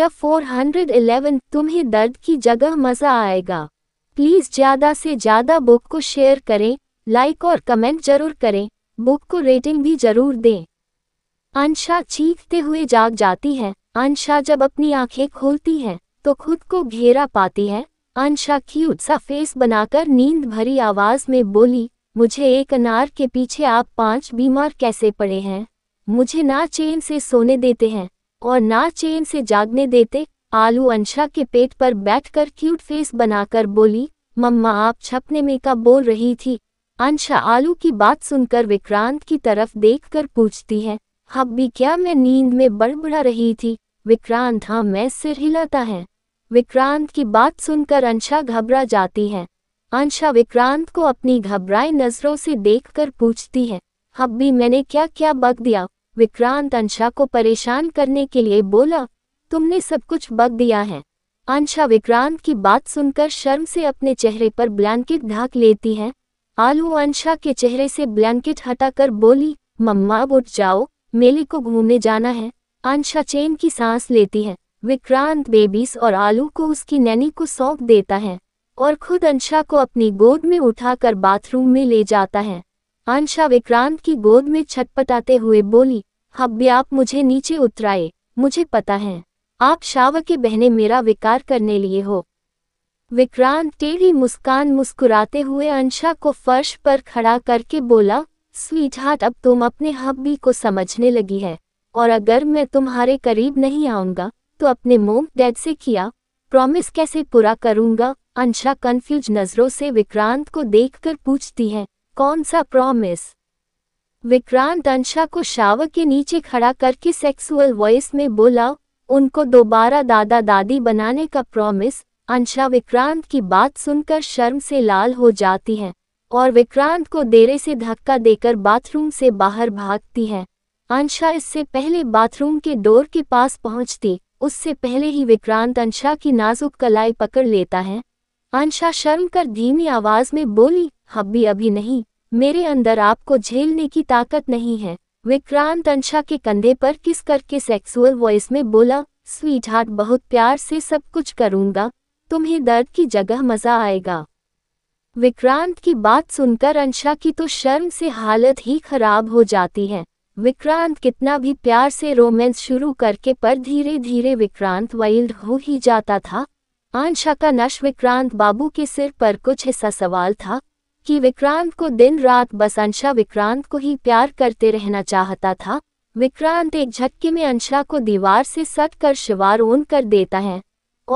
hundred 411 तुम्हें दर्द की जगह मज़ा आएगा प्लीज़ ज़्यादा से ज़्यादा बुक को शेयर करें लाइक और कमेंट जरूर करें बुक को रेटिंग भी जरूर दें अंशा चीखते हुए जाग जाती है अंशा जब अपनी आंखें खोलती है तो खुद को घेरा पाती है अंशा क्यूट सा फेस बनाकर नींद भरी आवाज में बोली मुझे एक अनार के पीछे आप पांच बीमार कैसे पड़े हैं मुझे ना चैन से सोने देते हैं और ना चैन से जागने देते आलू अंशा के पेट पर बैठकर क्यूट फेस बनाकर बोली मम्मा आप छपने में का बोल रही थी अंशा आलू की बात सुनकर विक्रांत की तरफ देखकर पूछती है हब्बी क्या मैं नींद में बड़बड़ा रही थी विक्रांत हाँ मैं सिर हिलाता है विक्रांत की बात सुनकर अंशा घबरा जाती है अंशा विक्रांत को अपनी घबराए नजरों से देखकर पूछती है हब्बी मैंने क्या क्या बक दिया विक्रांत अंशा को परेशान करने के लिए बोला तुमने सब कुछ बग दिया है अंशा विक्रांत की बात सुनकर शर्म से अपने चेहरे पर ब्लैंकेट ढाक लेती है आलू अंशा के चेहरे से ब्लैंकेट हटाकर बोली मम्मा उठ जाओ मेले को घूमने जाना है अंशा चैन की सांस लेती है विक्रांत बेबीस और आलू को उसकी नैनी को सौंप देता है और खुद अंशा को अपनी गोद में उठाकर बाथरूम में ले जाता है आंशा विक्रांत की गोद में छटपटाते हुए बोली हब्बी आप मुझे नीचे उतराए मुझे पता है आप शाव के बहने मेरा विकार करने लिए हो विक्रांत टेढ़ी मुस्कान मुस्कुराते हुए अंशा को फर्श पर खड़ा करके बोला स्वीट हार्ट अब तुम अपने हब्बी को समझने लगी है और अगर मैं तुम्हारे करीब नहीं आऊँगा तो अपने मोम डैड से किया प्रॉमिस कैसे पूरा करूँगा अंशा कन्फ्यूज नज़रों से विक्रांत को देखकर पूछती है कौन सा प्रॉमिस विक्रांत अंशा को शावर के नीचे खड़ा करके सेक्सुअल वॉइस में बोला उनको दोबारा दादा दादी बनाने का प्रॉमिस अंशा विक्रांत की बात सुनकर शर्म से लाल हो जाती हैं और विक्रांत को देरे से धक्का देकर बाथरूम से बाहर भागती हैं अंशा इससे पहले बाथरूम के डोर के पास पहुंचती उससे पहले ही विक्रांत अंशा की नाजुक कलाई पकड़ लेता है अंशा शर्म कर धीमी आवाज में बोली हब्बी अभी नहीं मेरे अंदर आपको झेलने की ताकत नहीं है विक्रांत अंशा के कंधे पर किस करके सेक्सुअल वॉइस में बोला स्वीट हार्ट बहुत प्यार से सब कुछ करूंगा तुम्हें दर्द की जगह मजा आएगा विक्रांत की बात सुनकर अंशा की तो शर्म से हालत ही खराब हो जाती है विक्रांत कितना भी प्यार से रोमांस शुरू करके पर धीरे धीरे विक्रांत वाइल्ड हो ही जाता था आंशा का नश विक्रांत बाबू के सिर पर कुछ हिस्सा सवाल था कि विक्रांत को दिन रात बस अंशा विक्रांत को ही प्यार करते रहना चाहता था विक्रांत एक झटके में अंशा को दीवार से सट कर शिवार ओन कर देता है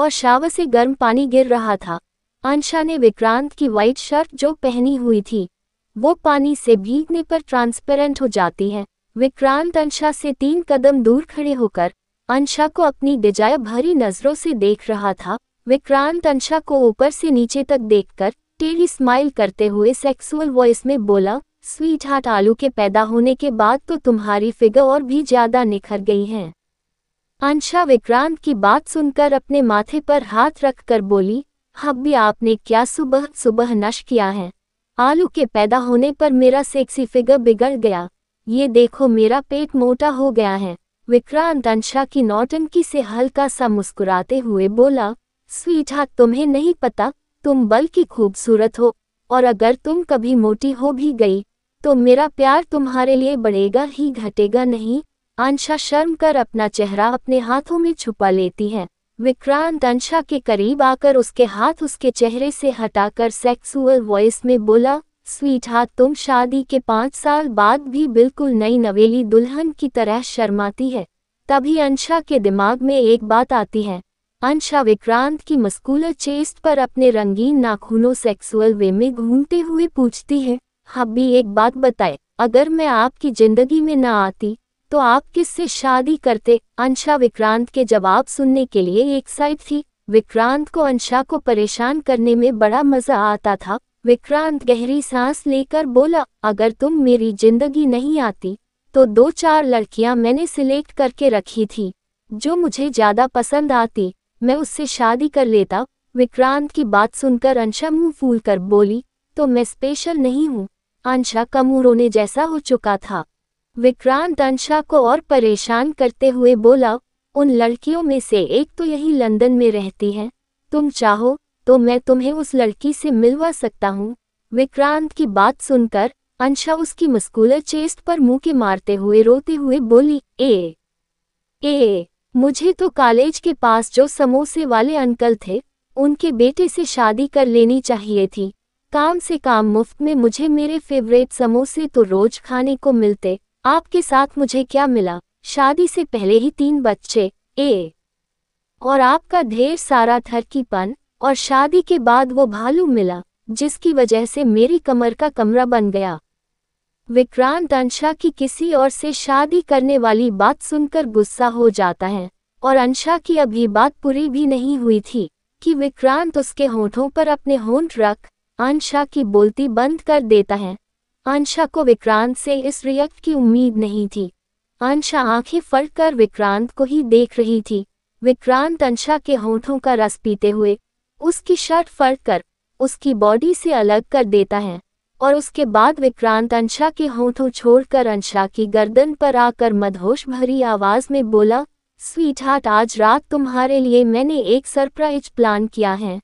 और शावर से गर्म पानी गिर रहा था अंशा ने विक्रांत की व्हाइट शर्ट जो पहनी हुई थी वो पानी से भीगने पर ट्रांसपेरेंट हो जाती है विक्रांत अंशा से तीन कदम दूर खड़े होकर अंशा को अपनी डिजाया भरी नजरों से देख रहा था विक्रांत अंशा को ऊपर से नीचे तक देखकर टेढ़ी स्माइल करते हुए सेक्सुअल वॉइस में बोला स्वीट हार्ट आलू के पैदा होने के बाद तो तुम्हारी फिगर और भी ज्यादा निखर गई है अंशा विक्रांत की बात सुनकर अपने माथे पर हाथ रखकर बोली भी आपने क्या सुबह सुबह नश किया है आलू के पैदा होने पर मेरा सेक्सी फिगर बिगड़ गया ये देखो मेरा पेट मोटा हो गया है विक्रांत अंशा की नौटंकी से हल्का सा मुस्कुराते हुए बोला स्वीटा तुम्हें नहीं पता तुम बल्कि खूबसूरत हो और अगर तुम कभी मोटी हो भी गई तो मेरा प्यार तुम्हारे लिए बढ़ेगा ही घटेगा नहीं आंशा शर्म कर अपना चेहरा अपने हाथों में छुपा लेती है विक्रांत अंशा के करीब आकर उसके हाथ उसके चेहरे से हटाकर सेक्सुअल वॉइस में बोला स्वीट हाथ तुम शादी के पाँच साल बाद भी बिल्कुल नई नवेली दुल्हन की तरह शर्माती है तभी अंशा के दिमाग में एक बात आती है अंशा विक्रांत की मस्कुलर चेस्ट पर अपने रंगीन नाखूनों सेक्सुअल वे में घूमते हुए पूछती है हब्बी एक बात बताए अगर मैं आपकी जिंदगी में न आती तो आप किससे शादी करते अंशा विक्रांत के जवाब सुनने के लिए एक साइड थी विक्रांत को अंशा को परेशान करने में बड़ा मजा आता था विक्रांत गहरी सांस लेकर बोला अगर तुम मेरी जिंदगी नहीं आती तो दो चार लड़कियां मैंने सिलेक्ट करके रखी थी जो मुझे ज्यादा पसंद आती मैं उससे शादी कर लेता विक्रांत की बात सुनकर अंशा मुंह फूल कर बोली तो मैं स्पेशल नहीं हूँ अंशा का मुंह रोने जैसा हो चुका था विक्रांत अंशा को और परेशान करते हुए बोला उन लड़कियों में से एक तो यही लंदन में रहती है तुम चाहो तो मैं तुम्हें उस लड़की से मिलवा सकता हूँ विक्रांत की बात सुनकर अंशा उसकी मस्कुलर चेस्ट पर मुंह के मारते हुए रोते हुए बोली ए ए मुझे तो कॉलेज के पास जो समोसे वाले अंकल थे उनके बेटे से शादी कर लेनी चाहिए थी काम से काम मुफ्त में मुझे मेरे फेवरेट समोसे तो रोज खाने को मिलते आपके साथ मुझे क्या मिला शादी से पहले ही तीन बच्चे ए और आपका ढेर सारा थरकीपन और शादी के बाद वो भालू मिला जिसकी वजह से मेरी कमर का कमरा बन गया विक्रांत अंशा की किसी और से शादी करने वाली बात सुनकर गुस्सा हो जाता है और अंशा की अब ये बात पूरी भी नहीं हुई थी कि विक्रांत उसके होठों पर अपने होंठ रख अंशा की बोलती बंद कर देता है अंशा को विक्रांत से इस रिएक्ट की उम्मीद नहीं थी अंशा आंखें फट कर विक्रांत को ही देख रही थी विक्रांत अंशा के होठों का रस पीते हुए उसकी शर्ट फट कर उसकी बॉडी से अलग कर देता है और उसके बाद विक्रांत अंशा के होठों छोड़कर अंशा की गर्दन पर आकर मधोश भरी आवाज में बोला स्वीट हार्ट आज रात तुम्हारे लिए मैंने एक सरप्राइज प्लान किया है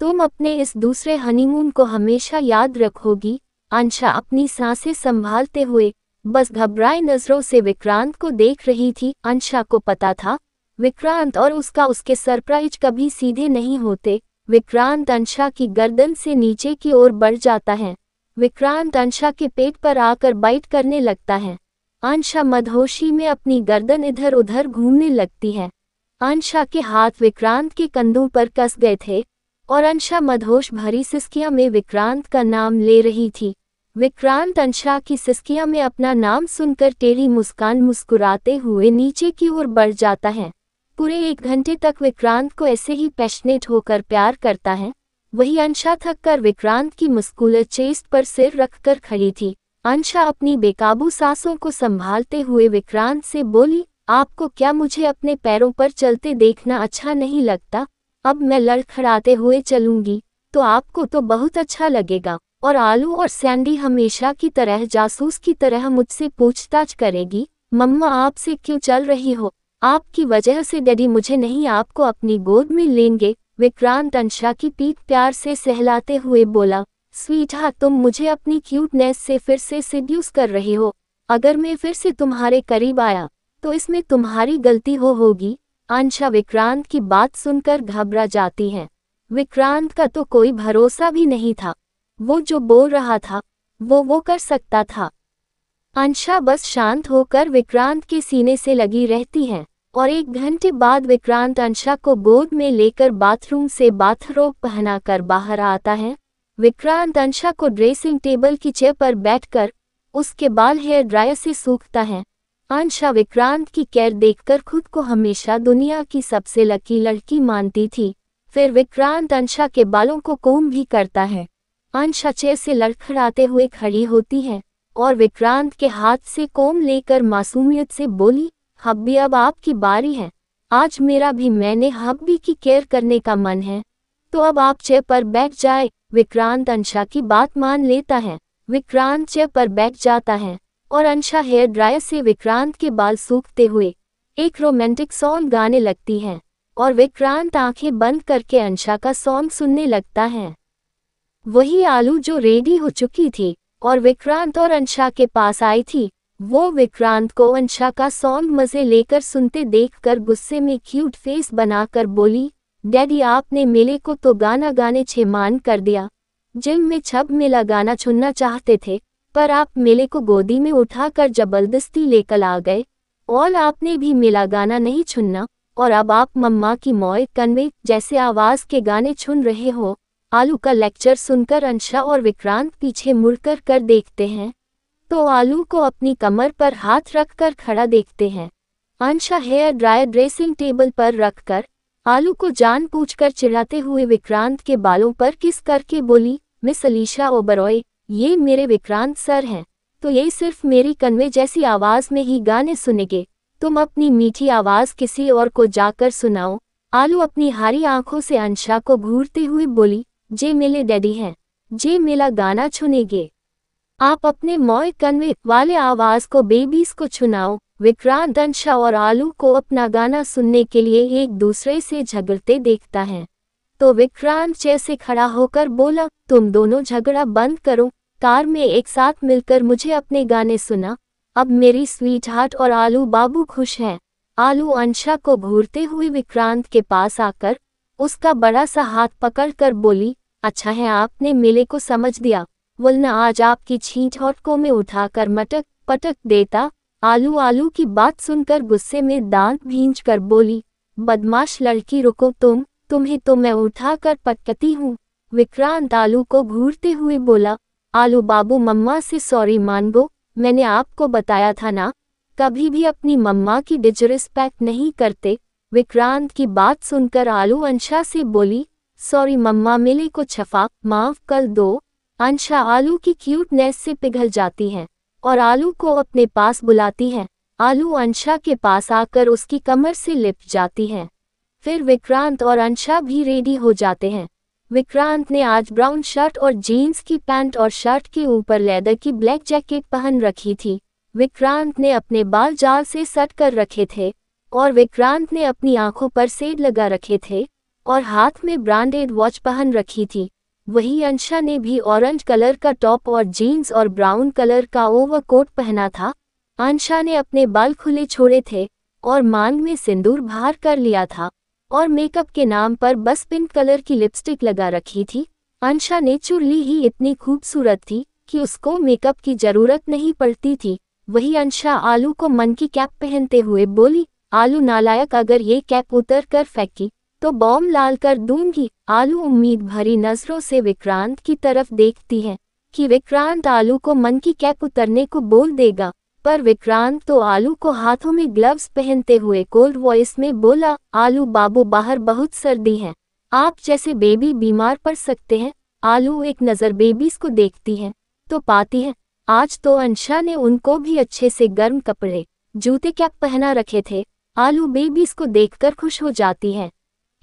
तुम अपने इस दूसरे हनीमून को हमेशा याद रखोगी अंशा अपनी सांसें संभालते हुए बस घबराए नजरों से विक्रांत को देख रही थी अंशा को पता था विक्रांत और उसका उसके सरप्राइज कभी सीधे नहीं होते विक्रांत अंशा की गर्दन से नीचे की ओर बढ़ जाता है विक्रांत अंशा के पेट पर आकर बाइट करने लगता है अंशा मदहोशी में अपनी गर्दन इधर उधर घूमने लगती है अंशा के हाथ विक्रांत के कंधों पर कस गए थे और अंशा मदहोश भरी सिस्किया में विक्रांत का नाम ले रही थी विक्रांत अंशा की सिस्किया में अपना नाम सुनकर टेरी मुस्कान मुस्कुराते हुए नीचे की ओर बढ़ जाता है पूरे एक घंटे तक विक्रांत को ऐसे ही पैशनेट होकर प्यार करता है वही अंशा थककर विक्रांत की मुस्कुलर चेस्ट पर सिर रखकर खड़ी थी अंशा अपनी बेकाबू सांसों को संभालते हुए विक्रांत से बोली आपको क्या मुझे अपने पैरों पर चलते देखना अच्छा नहीं लगता अब मैं लड़खड़ाते हुए चलूंगी तो आपको तो बहुत अच्छा लगेगा और आलू और सैंडी हमेशा की तरह जासूस की तरह मुझसे पूछताछ करेगी मम्मा आपसे क्यों चल रही हो आपकी वजह से डैडी मुझे नहीं आपको अपनी गोद में लेंगे विक्रांत अंशा की पीठ प्यार से सहलाते हुए बोला स्वीट हा तुम मुझे अपनी क्यूटनेस से फिर से सिड्यूस कर रहे हो अगर मैं फिर से तुम्हारे करीब आया तो इसमें तुम्हारी गलती हो होगी अंशा विक्रांत की बात सुनकर घबरा जाती है विक्रांत का तो कोई भरोसा भी नहीं था वो जो बोल रहा था वो वो कर सकता था अंशा बस शांत होकर विक्रांत के सीने से लगी रहती हैं और एक घंटे बाद विक्रांत अंशा को गोद में लेकर बाथरूम से बाथरोब पहनाकर बाहर आता है विक्रांत अंशा को ड्रेसिंग टेबल की चेयर पर बैठकर उसके बाल हेयर ड्रायर से सूखता है अंशा विक्रांत की केयर देखकर खुद को हमेशा दुनिया की सबसे लकी लड़की मानती थी फिर विक्रांत अंशा के बालों को कोम भी करता है अंशा चेयर से लड़खड़ाते हुए खड़ी होती है और विक्रांत के हाथ से कोम लेकर मासूमियत से बोली हब्बी अब आपकी बारी है आज मेरा भी मैंने हब्बी की केयर करने का मन है तो अब आप चे पर बैठ जाए विक्रांत अंशा की बात मान लेता है विक्रांत चे पर बैठ जाता है और अंशा हेयर ड्रायर से विक्रांत के बाल सूखते हुए एक रोमांटिक सॉन्ग गाने लगती है और विक्रांत आंखें बंद करके अंशा का सॉन्ग सुनने लगता है वही आलू जो रेडी हो चुकी थी और विक्रांत और अंशा के पास आई थी वो विक्रांत को अंशा का सॉन्ग मजे लेकर सुनते देखकर गुस्से में क्यूट फेस बनाकर बोली डैडी आपने मेले को तो गाना गाने मान कर दिया जिम में छब मेला गाना चुनना चाहते थे पर आप मेले को गोदी में उठाकर जबरदस्ती लेकर आ गए और आपने भी मेला गाना नहीं चुनना और अब आप मम्मा की मौय कन्वे जैसे आवाज के गाने चुन रहे हो आलू का लेक्चर सुनकर अंशा और विक्रांत पीछे मुड़कर कर देखते हैं तो आलू को अपनी कमर पर हाथ रखकर खड़ा देखते हैं Ansha hair dryer dressing table पर रखकर आलू को जान पूछ कर चिढ़ाते हुए विक्रांत के बालों पर किस करके बोली मिस अलीशा ओबरॉय ये मेरे विक्रांत सर हैं तो ये सिर्फ मेरी कन्वे जैसी आवाज़ में ही गाने सुनेंगे तुम अपनी मीठी आवाज़ किसी और को जाकर सुनाओ आलू अपनी हारी आंखों से अंशा को घूरते हुए बोली जे मेले डैडी हैं जे मेला गाना चुनेगे आप अपने मॉय कन्वे वाले आवाज को बेबीज को छुनाओ विक्रांत अंशा और आलू को अपना गाना सुनने के लिए एक दूसरे से झगड़ते देखता है तो विक्रांत जैसे खड़ा होकर बोला तुम दोनों झगड़ा बंद करो कार में एक साथ मिलकर मुझे अपने गाने सुना अब मेरी स्वीट हार्ट और आलू बाबू खुश हैं आलू अंशा को घूरते हुए विक्रांत के पास आकर उसका बड़ा सा हाथ पकड़कर बोली अच्छा है आपने मेले को समझ दिया वल्न आज आपकी छींट होटकों में उठाकर मटक पटक देता आलू आलू की बात सुनकर गुस्से में दांत भींच कर बोली बदमाश लड़की रुको तुम तुम्हें तो मैं उठाकर पटकती हूँ विक्रांत आलू को घूरते हुए बोला आलू बाबू मम्मा से सॉरी मान गो मैंने आपको बताया था ना कभी भी अपनी मम्मा की डिजरिस्पेक्ट नहीं करते विक्रांत की बात सुनकर आलू अंशा से बोली सॉरी मम्मा मिले को छफा माफ कर दो अंशा आलू की क्यूटनेस से पिघल जाती हैं और आलू को अपने पास बुलाती हैं आलू अंशा के पास आकर उसकी कमर से लिप जाती हैं फिर विक्रांत और अंशा भी रेडी हो जाते हैं विक्रांत ने आज ब्राउन शर्ट और जीन्स की पैंट और शर्ट के ऊपर लेदर की ब्लैक जैकेट पहन रखी थी विक्रांत ने अपने बाल जाल से सट कर रखे थे और विक्रांत ने अपनी आंखों पर सेड लगा रखे थे और हाथ में ब्रांडेड वॉच पहन रखी थी वहीं अंशा ने भी ऑरेंज कलर का टॉप और जीन्स और ब्राउन कलर का ओवरकोट पहना था अंशा ने अपने बाल खुले छोड़े थे और मांग में सिंदूर बाहर कर लिया था और मेकअप के नाम पर बस पिंक कलर की लिपस्टिक लगा रखी थी अंशा ने चुरली ही इतनी खूबसूरत थी कि उसको मेकअप की जरूरत नहीं पड़ती थी वही अंशा आलू को मन की कैप पहनते हुए बोली आलू नालायक अगर ये कैप उतर कर फेंकी तो बॉम लाल कर दूंगी आलू उम्मीद भरी नजरों से विक्रांत की तरफ देखती है कि विक्रांत आलू को मन की कैप उतरने को बोल देगा पर विक्रांत तो आलू को हाथों में ग्लव्स पहनते हुए कोल्ड वॉइस में बोला आलू बाबू बाहर बहुत सर्दी है आप जैसे बेबी बीमार पड़ सकते हैं आलू एक नज़र बेबीज को देखती है तो पाती है आज तो अंशा ने उनको भी अच्छे से गर्म कपड़े जूते कैप पहना रखे थे आलू बेबीज को देखकर खुश हो जाती है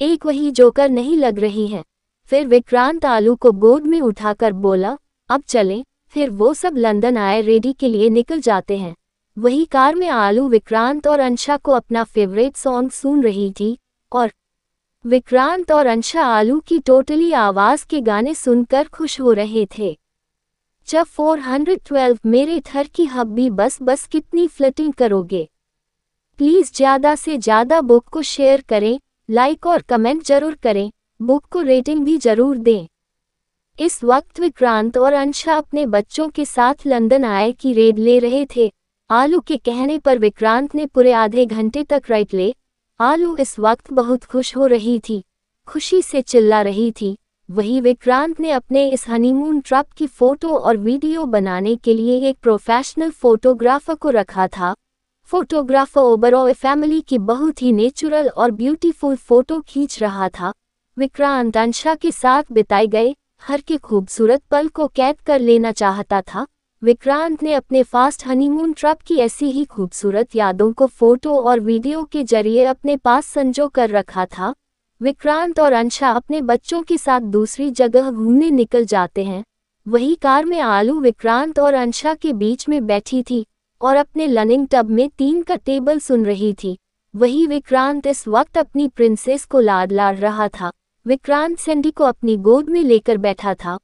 एक वही जोकर नहीं लग रही हैं फिर विक्रांत आलू को गोद में उठाकर बोला अब चलें फिर वो सब लंदन आए रेडी के लिए निकल जाते हैं वही कार में आलू विक्रांत और अंशा को अपना फेवरेट सॉन्ग सुन रही थी और विक्रांत और अंशा आलू की टोटली आवाज के गाने सुनकर खुश हो रहे थे जब 412 मेरे थर की हब्बी बस बस कितनी फ्लटिंग करोगे प्लीज़ ज़्यादा से ज़्यादा बुक को शेयर करें लाइक और कमेंट जरूर करें बुक को रेटिंग भी जरूर दें इस वक्त विक्रांत और अंशा अपने बच्चों के साथ लंदन आए की रेड ले रहे थे आलू के कहने पर विक्रांत ने पूरे आधे घंटे तक राइट ले आलू इस वक्त बहुत खुश हो रही थी खुशी से चिल्ला रही थी वही विक्रांत ने अपने इस हनीमून ट्रप की फोटो और वीडियो बनाने के लिए एक प्रोफेशनल फोटोग्राफर को रखा था फोटोग्राफर ओबरॉय फैमिली की बहुत ही नेचुरल और ब्यूटीफुल फोटो खींच रहा था विक्रांत अंशा के साथ बिताए गए हर के खूबसूरत पल को कैद कर लेना चाहता था विक्रांत ने अपने फास्ट हनीमून ट्रप की ऐसी ही खूबसूरत यादों को फोटो और वीडियो के जरिए अपने पास संजो कर रखा था विक्रांत और अंशा अपने बच्चों के साथ दूसरी जगह घूमने निकल जाते हैं वही कार में आलू विक्रांत और अंशा के बीच में बैठी थी और अपने लर्निंग टब में तीन का टेबल सुन रही थी वही विक्रांत इस वक्त अपनी प्रिंसेस को लाड लाड रहा था विक्रांत सेंडी को अपनी गोद में लेकर बैठा था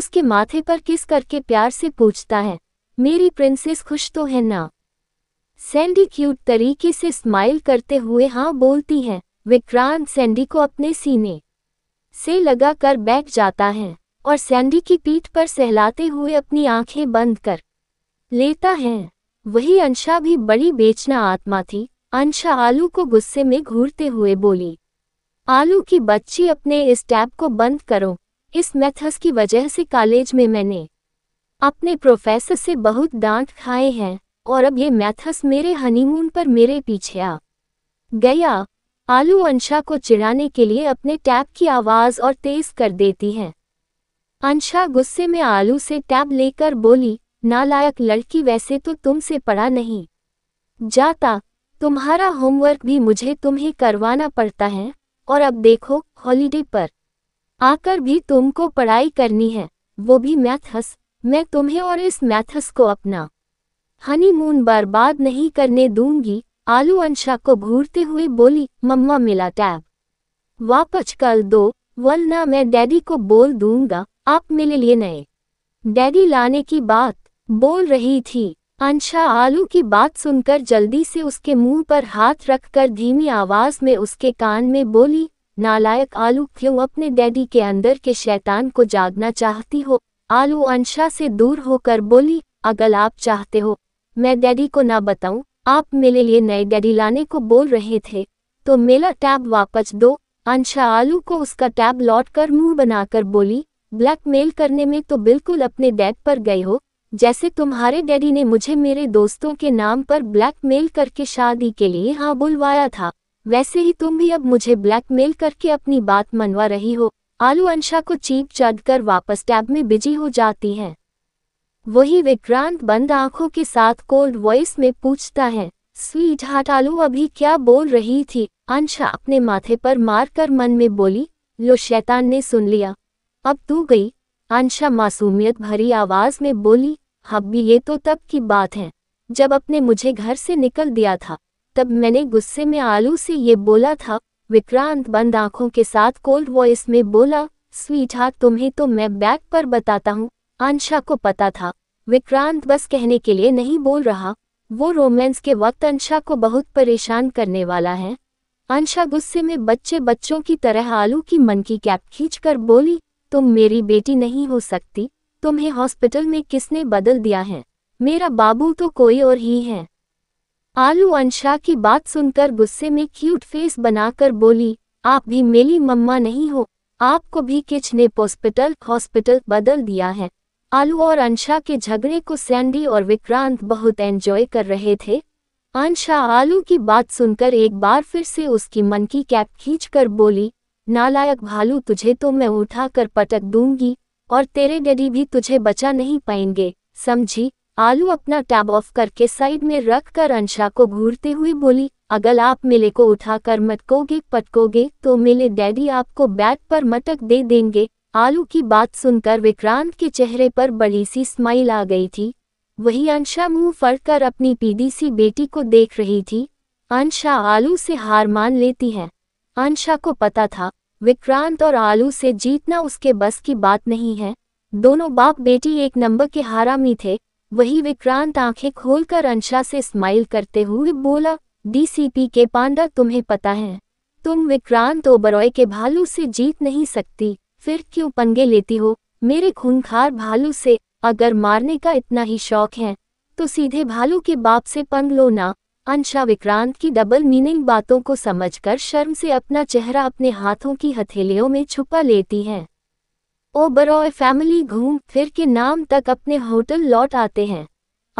उसके माथे पर किस करके प्यार से पूछता है मेरी प्रिंसेस खुश तो है ना सैंडी क्यूट तरीके से स्माइल करते हुए हाँ बोलती हैं विक्रांत सैंडी को अपने सीने से लगा कर बैठ जाता है और सैंडी की पीठ पर सहलाते हुए अपनी आंखें बंद कर लेता है वही अंशा भी बड़ी बेचना आत्मा थी अंशा आलू को गुस्से में घूरते हुए बोली आलू की बच्ची अपने इस टैब को बंद करो इस मेथस की वजह से कॉलेज में मैंने अपने प्रोफेसर से बहुत डांट खाए हैं और अब ये मैथस मेरे हनीमून पर मेरे पीछे आ गया आलू अंशा को चिढ़ाने के लिए अपने टैब की आवाज़ और तेज़ कर देती है अंशा गुस्से में आलू से टैब लेकर बोली नालायक लड़की वैसे तो तुमसे पढ़ा नहीं जाता तुम्हारा होमवर्क भी मुझे तुम्हें करवाना पड़ता है और अब देखो हॉलीडे पर आकर भी तुमको पढ़ाई करनी है वो भी मैथस मैं तुम्हें और इस मैथस को अपना हनीमून बर्बाद नहीं करने दूंगी आलू अंशा को घूरते हुए बोली मम्मा मिला टैब वापस कल दो वरना मैं डैडी को बोल दूंगा आप मेरे लिए नए डैडी लाने की बात बोल रही थी अंशा आलू की बात सुनकर जल्दी से उसके मुंह पर हाथ रखकर धीमी आवाज में उसके कान में बोली नालायक आलू क्यों अपने डैडी के अंदर के शैतान को जागना चाहती हो आलू अंशा से दूर होकर बोली अगर आप चाहते हो मैं डैडी को ना बताऊं आप मेरे लिए नए डैडी लाने को बोल रहे थे तो मेला टैब वापस दो अंशा आलू को उसका टैब लौट कर मुंह बनाकर बोली ब्लैकमेल करने में तो बिल्कुल अपने डैड पर गए हो जैसे तुम्हारे डैडी ने मुझे मेरे दोस्तों के नाम पर ब्लैकमेल करके शादी के लिए हाँ बुलवाया था वैसे ही तुम भी अब मुझे ब्लैकमेल करके अपनी बात मनवा रही हो आलू अंशा को चीप चढ़ कर वापस टैब में बिजी हो जाती हैं वही विक्रांत बंद आंखों के साथ कोल्ड वॉइस में पूछता है स्वीट हार्ट आलू अभी क्या बोल रही थी अंशा अपने माथे पर मार कर मन में बोली लो शैतान ने सुन लिया अब तू गई आंशा मासूमियत भरी आवाज में बोली हब्बी ये तो तब की बात है जब अपने मुझे घर से निकल दिया था तब मैंने गुस्से में आलू से ये बोला था विक्रांत बंद आंखों के साथ कोल्ड वॉइस में बोला स्वीट हाथ तुम्हें तो मैं बैग पर बताता हूँ अंशा को पता था विक्रांत बस कहने के लिए नहीं बोल रहा वो रोमांस के वक्त अंशा को बहुत परेशान करने वाला है अंशा गुस्से में बच्चे बच्चों की तरह आलू की मन की कैप खींच बोली तुम मेरी बेटी नहीं हो सकती तुम्हें हॉस्पिटल में किसने बदल दिया है मेरा बाबू तो कोई और ही है आलू अंशा की बात सुनकर गुस्से में क्यूट फेस बनाकर बोली आप भी मेरी मम्मा नहीं हो आपको भी किच ने हॉस्पिटल हॉस्पिटल बदल दिया है आलू और अंशा के झगड़े को सैंडी और विक्रांत बहुत एंजॉय कर रहे थे अंशा आलू की बात सुनकर एक बार फिर से उसकी मन की कैप खींचकर बोली नालायक भालू तुझे तो मैं उठा कर पटक दूंगी और तेरे डैडी भी तुझे बचा नहीं पाएंगे समझी आलू अपना टैब ऑफ करके साइड में रख कर अंशा को घूरते हुए बोली अगर आप मिले को उठाकर मटकोगे पटकोगे तो मिले डैडी आपको बैट पर मटक दे देंगे आलू की बात सुनकर विक्रांत के चेहरे पर बड़ी सी स्माइल आ गई थी वही अंशा मुंह फड़कर अपनी पीदी सी बेटी को देख रही थी अंशा आलू से हार मान लेती है अंशा को पता था विक्रांत और आलू से जीतना उसके बस की बात नहीं है दोनों बाप बेटी एक नंबर के में थे वही विक्रांत आंखें खोलकर अंशा से स्माइल करते हुए बोला डीसीपी के पांडा तुम्हें पता है तुम विक्रांत ओबरॉय के भालू से जीत नहीं सकती फिर क्यों पंगे लेती हो मेरे खूनखार भालू से अगर मारने का इतना ही शौक है तो सीधे भालू के बाप से पंग लो ना अंशा विक्रांत की डबल मीनिंग बातों को समझकर शर्म से अपना चेहरा अपने हाथों की हथेलियों में छुपा लेती हैं ओबरॉय फैमिली घूम फिर के नाम तक अपने होटल लौट आते हैं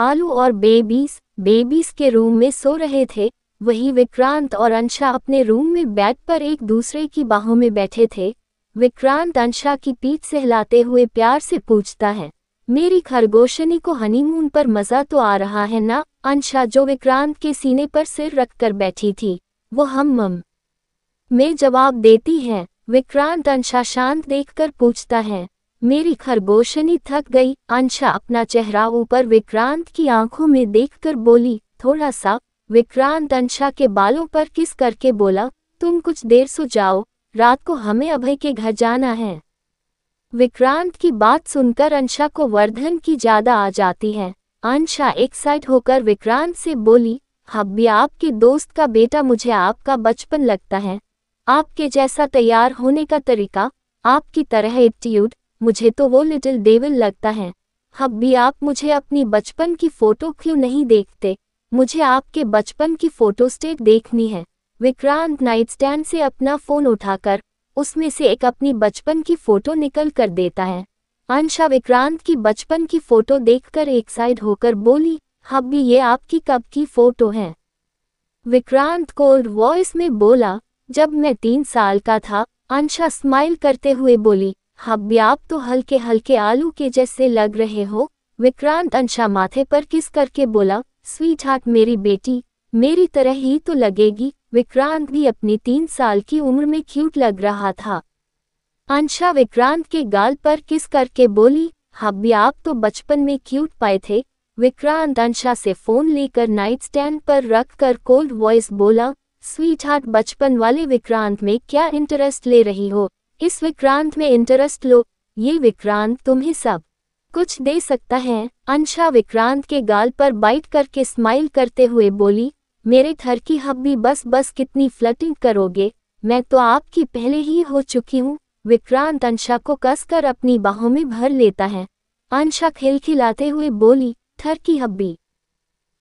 आलू और बेबीज बेबीज के रूम में सो रहे थे वही विक्रांत और अंशा अपने रूम में बेड पर एक दूसरे की बाहों में बैठे थे विक्रांत अंशा की पीठ सहलाते हुए प्यार से पूछता है मेरी खरगोशनी को हनीमून पर मज़ा तो आ रहा है ना अंशा जो विक्रांत के सीने पर सिर रखकर बैठी थी वो हम मम में जवाब देती है विक्रांत अंशा शांत देखकर पूछता है मेरी खरगोशनी थक गई अंशा अपना चेहरा ऊपर विक्रांत की आंखों में देखकर बोली थोड़ा सा विक्रांत अंशा के बालों पर किस करके बोला तुम कुछ देर सो जाओ रात को हमें अभय के घर जाना है विक्रांत की बात सुनकर अंशा को वर्धन की ज्यादा आ जाती है अंशा एक्साइट होकर विक्रांत से बोली हब्बिया आपके दोस्त का बेटा मुझे आपका बचपन लगता है आपके जैसा तैयार होने का तरीका आपकी तरह एटीट्यूड मुझे तो वो लिटिल डेविल लगता है हब्बी आप मुझे अपनी बचपन की फोटो क्यों नहीं देखते मुझे आपके बचपन की फोटो स्टेट देखनी है विक्रांत नाइट स्टैंड से अपना फोन उठाकर उसमें से एक अपनी बचपन की फोटो निकल कर देता है अंश विक्रांत की बचपन की फोटो देखकर एक्साइड होकर बोली हब्बी ये आपकी कब की फोटो है विक्रांत को वॉइस में बोला जब मैं तीन साल का था अंशा स्माइल करते हुए बोली हब्बी आप तो हल्के हल्के आलू के जैसे लग रहे हो विक्रांत अंशा माथे पर किस करके बोला स्वीट हार्ट मेरी बेटी मेरी तरह ही तो लगेगी विक्रांत भी अपनी तीन साल की उम्र में क्यूट लग रहा था अंशा विक्रांत के गाल पर किस करके बोली हब्बी हाँ आप तो बचपन में क्यूट पाए थे विक्रांत अंशा से फोन लेकर नाइट स्टैंड पर रख कर कोल्ड वॉइस बोला स्वीट हार्ट बचपन वाले विक्रांत में क्या इंटरेस्ट ले रही हो इस विक्रांत में इंटरेस्ट लो ये विक्रांत तुम्हें सब कुछ दे सकता है अंशा विक्रांत के गाल पर बाइट करके स्माइल करते हुए बोली मेरे थर की हब्बी बस बस कितनी फ्लटिंग करोगे मैं तो आपकी पहले ही हो चुकी हूँ विक्रांत अंशा को कसकर अपनी बाहों में भर लेता है अंशा खिलखिलाते हुए बोली थर की हब्बी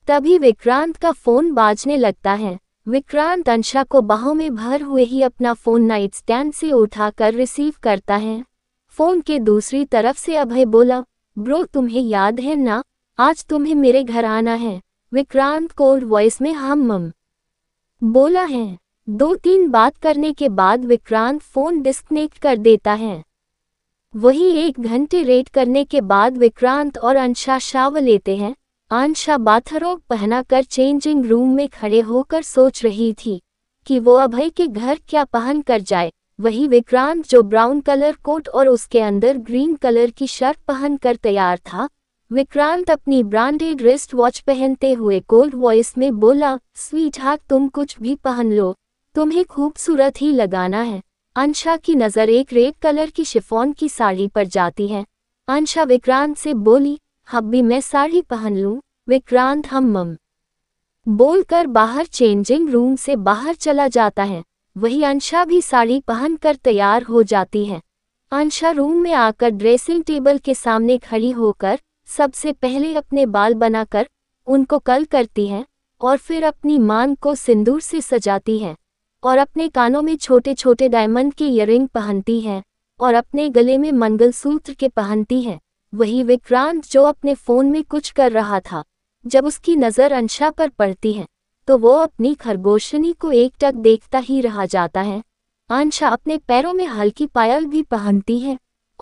तभी विक्रांत का फोन बाजने लगता है विक्रांत अंशा को बाहों में भर हुए ही अपना फोन नाइट स्टैंड से उठाकर रिसीव करता है फोन के दूसरी तरफ से अभय बोला ब्रो तुम्हें याद है ना आज तुम्हें मेरे घर आना है विक्रांत कोल्ड वॉइस में हम मम बोला है दो तीन बात करने के बाद विक्रांत फोन डिस्कनेक्ट कर देता है वही एक घंटे रेट करने के बाद विक्रांत और अंशा शाव लेते हैं आंशा बाथरोग पहनाकर चेंजिंग रूम में खड़े होकर सोच रही थी कि वो अभय के घर क्या पहन कर जाए वही विक्रांत जो ब्राउन कलर कोट और उसके अंदर ग्रीन कलर की शर्ट पहन कर तैयार था विक्रांत अपनी ब्रांडेड रिस्ट वॉच पहनते हुए कोल्ड वॉइस में बोला स्वीट हार्ट तुम कुछ भी पहन लो तुम्हें खूबसूरत ही लगाना है अंशा की नज़र एक रेड कलर की शिफोन की साड़ी पर जाती है अंशा विक्रांत से बोली हब भी मैं साड़ी पहन लूँ विक्रांत हम मम बोलकर बाहर चेंजिंग रूम से बाहर चला जाता है वही अंशा भी साड़ी पहनकर तैयार हो जाती है अंशा रूम में आकर ड्रेसिंग टेबल के सामने खड़ी होकर सबसे पहले अपने बाल बनाकर उनको कल करती हैं और फिर अपनी मान को सिंदूर से सजाती हैं और अपने कानों में छोटे छोटे डायमंड के इयरिंग पहनती हैं और अपने गले में मंगलसूत्र के पहनती हैं वही विक्रांत जो अपने फ़ोन में कुछ कर रहा था जब उसकी नज़र अंशा पर पड़ती है तो वो अपनी खरगोशनी को एकटक देखता ही रहा जाता है अंशा अपने पैरों में हल्की पायल भी पहनती है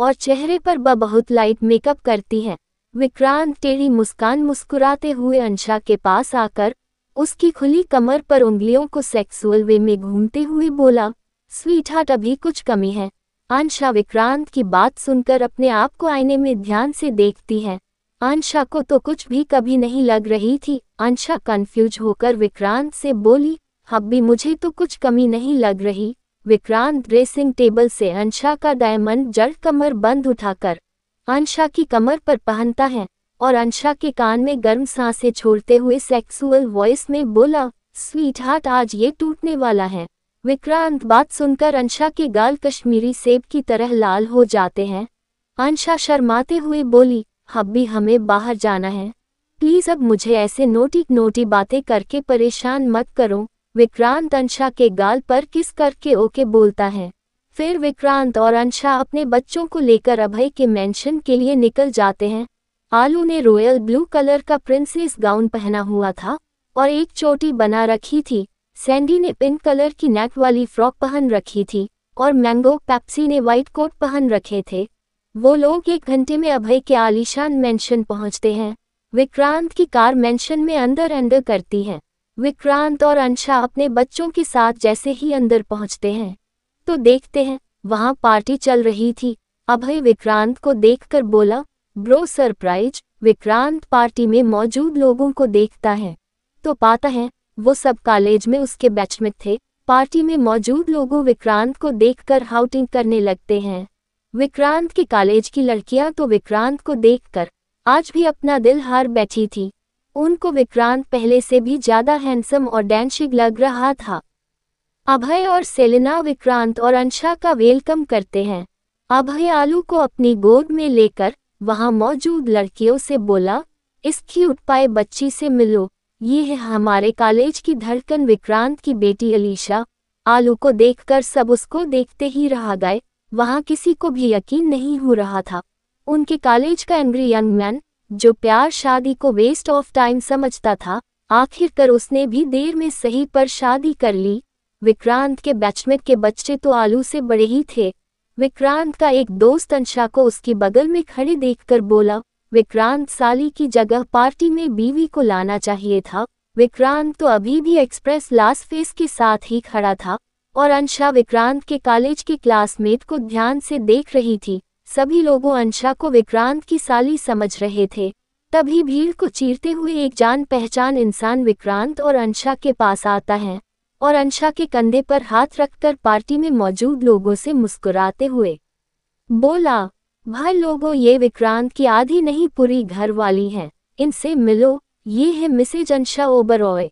और चेहरे पर बहुत लाइट मेकअप करती है विक्रांत टेढ़ी मुस्कान मुस्कुराते हुए अंशा के पास आकर उसकी खुली कमर पर उंगलियों को सेक्सुअल वे में घूमते हुए बोला स्वीट हार्ट अभी कुछ कमी है अंशा विक्रांत की बात सुनकर अपने आप को आईने में ध्यान से देखती है अंशा को तो कुछ भी कभी नहीं लग रही थी अंशा कंफ्यूज होकर विक्रांत से बोली हब्बी मुझे तो कुछ कमी नहीं लग रही विक्रांत ड्रेसिंग टेबल से अंशा का डायमंड जड़ कमर बंद उठाकर अंशा की कमर पर पहनता है और अंशा के कान में गर्म सांसें छोड़ते हुए सेक्सुअल वॉइस में बोला स्वीट हार्ट आज ये टूटने वाला है विक्रांत बात सुनकर अंशा के गाल कश्मीरी सेब की तरह लाल हो जाते हैं अंशा शर्माते हुए बोली हब्बी हमें बाहर जाना है प्लीज़ अब मुझे ऐसे नोटी नोटी बातें करके परेशान मत करो विक्रांत अंशा के गाल पर किस करके ओके बोलता है फिर विक्रांत और अंशा अपने बच्चों को लेकर अभय के मेंशन के लिए निकल जाते हैं आलू ने रॉयल ब्लू कलर का प्रिंसेस गाउन पहना हुआ था और एक चोटी बना रखी थी सैंडी ने पिंक कलर की नेक वाली फ्रॉक पहन रखी थी और मैंगो पैप्सी ने व्हाइट कोट पहन रखे थे वो लोग एक घंटे में अभय के आलिशान मेंशन पहुंचते हैं विक्रांत की कार मेंशन में अंदर अंदर करती है विक्रांत और अंशा अपने बच्चों के साथ जैसे ही अंदर पहुंचते हैं तो देखते हैं वहां पार्टी चल रही थी अभय विक्रांत को देखकर बोला ब्रो सरप्राइज विक्रांत पार्टी में मौजूद लोगों को देखता है तो पाता है वो सब कॉलेज में उसके बैचमेट थे पार्टी में मौजूद लोगों विक्रांत को देखकर हाउटिंग करने लगते हैं विक्रांत के कॉलेज की लड़कियां तो विक्रांत को देखकर आज भी अपना दिल हार बैठी थी उनको विक्रांत पहले से भी ज्यादा हैंडसम और डैंशिग लग रहा था अभय और सेलेना विक्रांत और अंशा का वेलकम करते हैं अभय आलू को अपनी गोद में लेकर वहां मौजूद लड़कियों से बोला इस क्यूट पाए बच्ची से मिलो ये है हमारे कॉलेज की धड़कन विक्रांत की बेटी अलीशा आलू को देखकर सब उसको देखते ही रहा गए वहां किसी को भी यकीन नहीं हो रहा था उनके कॉलेज का एंग्री यंग मैन जो प्यार शादी को वेस्ट ऑफ टाइम समझता था आखिरकार उसने भी देर में सही पर शादी कर ली विक्रांत के बैचमेट के बच्चे तो आलू से बड़े ही थे विक्रांत का एक दोस्त अंशा को उसके बगल में खड़े देखकर बोला विक्रांत साली की जगह पार्टी में बीवी को लाना चाहिए था विक्रांत तो अभी भी एक्सप्रेस लास्ट फेस के साथ ही खड़ा था और अंशा विक्रांत के कॉलेज के क्लासमेट को ध्यान से देख रही थी सभी लोगों अंशा को विक्रांत की साली समझ रहे थे तभी भीड़ को चीरते हुए एक जान पहचान इंसान विक्रांत और अंशा के पास आता है और अंशा के कंधे पर हाथ रखकर पार्टी में मौजूद लोगों से मुस्कुराते हुए बोला भाई लोगों ये विक्रांत की आधी नहीं पूरी घर वाली हैं इनसे मिलो ये है मिसेज अंशा ओबरॉय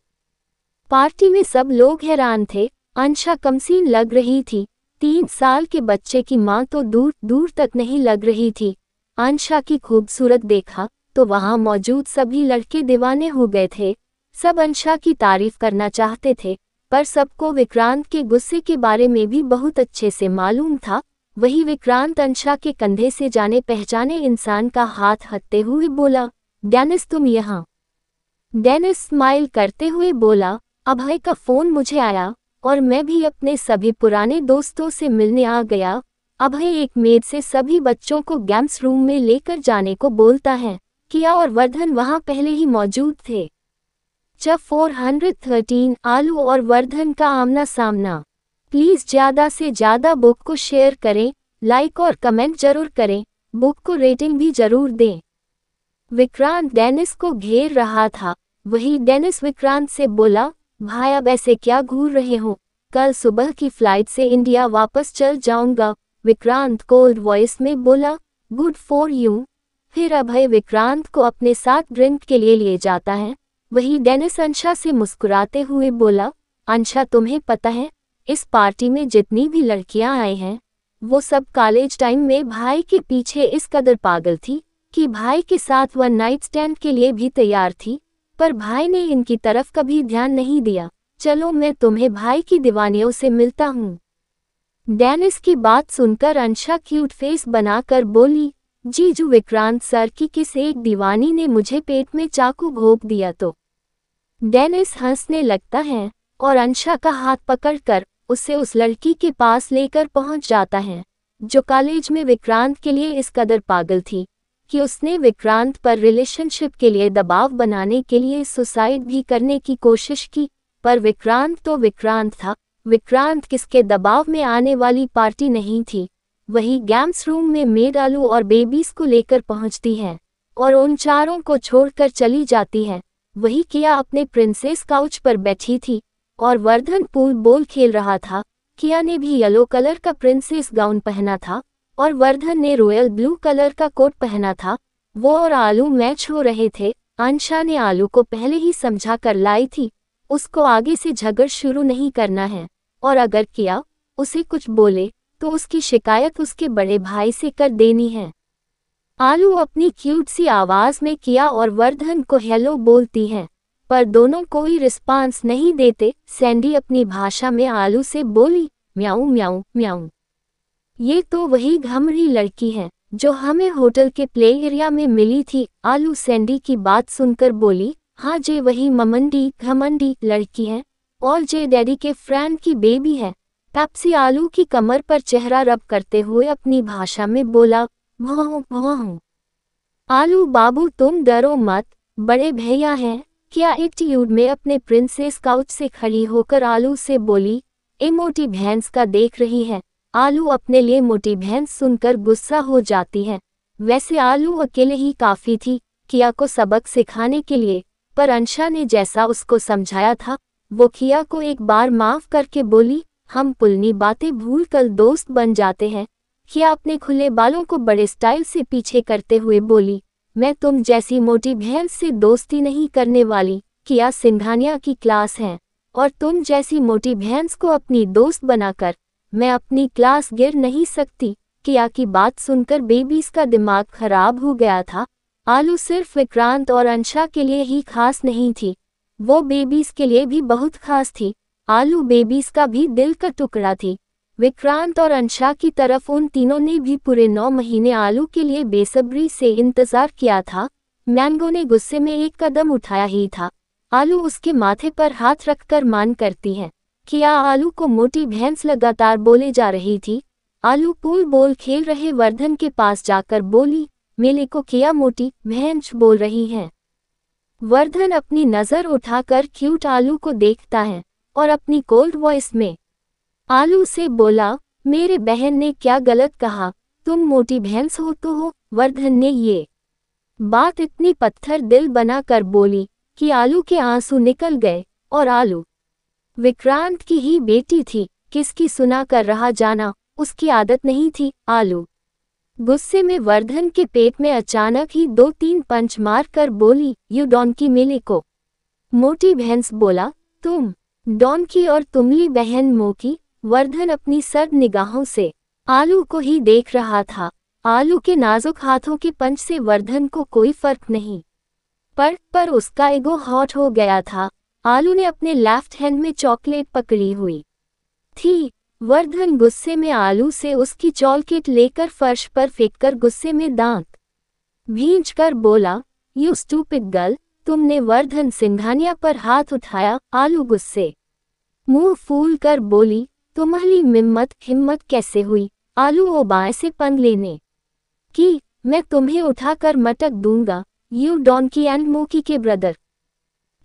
पार्टी में सब लोग हैरान थे अंशा कमसीन लग रही थी तीन साल के बच्चे की मां तो दूर दूर तक नहीं लग रही थी अंशा की खूबसूरत देखा तो वहाँ मौजूद सभी लड़के दीवाने हो गए थे सब अंशा की तारीफ करना चाहते थे पर सबको विक्रांत के गुस्से के बारे में भी बहुत अच्छे से मालूम था वही विक्रांत अंशा के कंधे से जाने पहचाने इंसान का हाथ हटते हुए बोला डेनिस तुम यहाँ डेनिस स्माइल करते हुए बोला अभय का फोन मुझे आया और मैं भी अपने सभी पुराने दोस्तों से मिलने आ गया अभय एक मेद से सभी बच्चों को गेम्स रूम में लेकर जाने को बोलता है किया और वर्धन वहां पहले ही मौजूद थे च 413 आलू और वर्धन का आमना सामना प्लीज़ ज़्यादा से ज़्यादा बुक को शेयर करें लाइक और कमेंट जरूर करें बुक को रेटिंग भी जरूर दें विक्रांत डेनिस को घेर रहा था वही डेनिस विक्रांत से बोला भाई अब ऐसे क्या घूर रहे हो कल सुबह की फ्लाइट से इंडिया वापस चल जाऊंगा विक्रांत कोल्ड वॉइस में बोला गुड फॉर यू फिर अभय विक्रांत को अपने साथ ड्रिंक के लिए ले जाता है वही डेनिस अंशा से मुस्कुराते हुए बोला अंशा तुम्हें पता है इस पार्टी में जितनी भी लड़कियां आई हैं वो सब कॉलेज टाइम में भाई के पीछे इस कदर पागल थी कि भाई के साथ वह नाइट स्टैंड के लिए भी तैयार थी पर भाई ने इनकी तरफ कभी ध्यान नहीं दिया चलो मैं तुम्हें भाई की दीवानियों से मिलता हूँ डेनिस की बात सुनकर अंशा क्यूट फेस बनाकर बोली जीजू विक्रांत सर की किस एक दीवानी ने मुझे पेट में चाकू घोप दिया तो डेनिस हंसने लगता है और अंशा का हाथ पकड़कर उसे उस लड़की के पास लेकर पहुंच जाता है जो कॉलेज में विक्रांत के लिए इस कदर पागल थी कि उसने विक्रांत पर रिलेशनशिप के लिए दबाव बनाने के लिए सुसाइड भी करने की कोशिश की पर विक्रांत तो विक्रांत था विक्रांत किसके दबाव में आने वाली पार्टी नहीं थी वही गैम्स रूम में मेड आलू और बेबीज को लेकर पहुंचती है और उन चारों को छोड़कर चली जाती है वही किया अपने प्रिंसेस काउच पर बैठी थी और वर्धन पूल बोल खेल रहा था किया ने भी येलो कलर का प्रिंसेस गाउन पहना था और वर्धन ने रॉयल ब्लू कलर का कोट पहना था वो और आलू मैच हो रहे थे अंशा ने आलू को पहले ही समझा कर लाई थी उसको आगे से झगड़ शुरू नहीं करना है और अगर किया उसे कुछ बोले तो उसकी शिकायत उसके बड़े भाई से कर देनी है आलू अपनी क्यूट सी आवाज में किया और वर्धन को हेलो बोलती हैं पर दोनों कोई रिस्पांस नहीं देते सैंडी अपनी भाषा में आलू से बोली म्याऊ म्याऊ म्याऊ ये तो वही घमरी लड़की है जो हमें होटल के प्ले एरिया में मिली थी आलू सैंडी की बात सुनकर बोली हाँ जे वही ममंडी घमंडी लड़की है और जे डैडी के फ्रेंड की बेबी है पैप्सी आलू की कमर पर चेहरा रब करते हुए अपनी भाषा में बोला आलू बाबू तुम डरो मत बड़े भैया हैं क्या एटीट्यूड में अपने प्रिंसेस काउच से खड़ी होकर आलू से बोली ए मोटी भैंस का देख रही है आलू अपने लिए मोटी भैंस सुनकर गुस्सा हो जाती है वैसे आलू अकेले ही काफ़ी थी किया को सबक सिखाने के लिए पर अंशा ने जैसा उसको समझाया था वो किया को एक बार माफ करके बोली हम पुलनी बातें भूल कर दोस्त बन जाते हैं किया अपने खुले बालों को बड़े स्टाइल से पीछे करते हुए बोली मैं तुम जैसी मोटी बहन से दोस्ती नहीं करने वाली किया सिंघानिया की क्लास है और तुम जैसी मोटी भैंस को अपनी दोस्त बनाकर मैं अपनी क्लास गिर नहीं सकती किया की बात सुनकर बेबीज का दिमाग खराब हो गया था आलू सिर्फ विक्रांत और अंशा के लिए ही खास नहीं थी वो बेबीज के लिए भी बहुत खास थी आलू बेबीज का भी दिल का टुकड़ा थी विक्रांत और अंशा की तरफ उन तीनों ने भी पूरे नौ महीने आलू के लिए बेसब्री से इंतजार किया था मैंगो ने गुस्से में एक कदम उठाया ही था आलू उसके माथे पर हाथ रखकर मान करती हैं किया आलू को मोटी भैंस लगातार बोले जा रही थी आलू पूल बोल खेल रहे वर्धन के पास जाकर बोली मेले को किया मोटी भैंस बोल रही हैं वर्धन अपनी नज़र उठाकर क्यूट आलू को देखता है और अपनी कोल्ड वॉइस में आलू से बोला मेरे बहन ने क्या गलत कहा तुम मोटी भैंस हो तो हो वर्धन ने ये बात इतनी पत्थर दिल बना कर बोली कि आलू के आंसू निकल गए और आलू विक्रांत की ही बेटी थी किसकी सुना कर रहा जाना उसकी आदत नहीं थी आलू गुस्से में वर्धन के पेट में अचानक ही दो तीन पंच मार कर बोली यू डॉनकी मिले को मोटी भैंस बोला तुम डॉनकी और तुमली बहन मोकी वर्धन अपनी सर्द निगाहों से आलू को ही देख रहा था आलू के नाजुक हाथों के पंच से वर्धन को कोई फर्क नहीं पर पर उसका एगो हॉट हो गया था आलू ने अपने लेफ्ट हैंड में चॉकलेट पकड़ी हुई थी वर्धन गुस्से में आलू से उसकी चॉकलेट लेकर फर्श पर फेंककर गुस्से में दांत भींच कर बोला यू स्टूपिड गर्ल तुमने वर्धन सिंघानिया पर हाथ उठाया आलू गुस्से मुंह फूल कर बोली तुम्हारी मिम्मत हिम्मत कैसे हुई आलू ओबाए से पन लेने की मैं तुम्हें उठाकर मटक दूंगा यू डॉनकी एंड मोकी के ब्रदर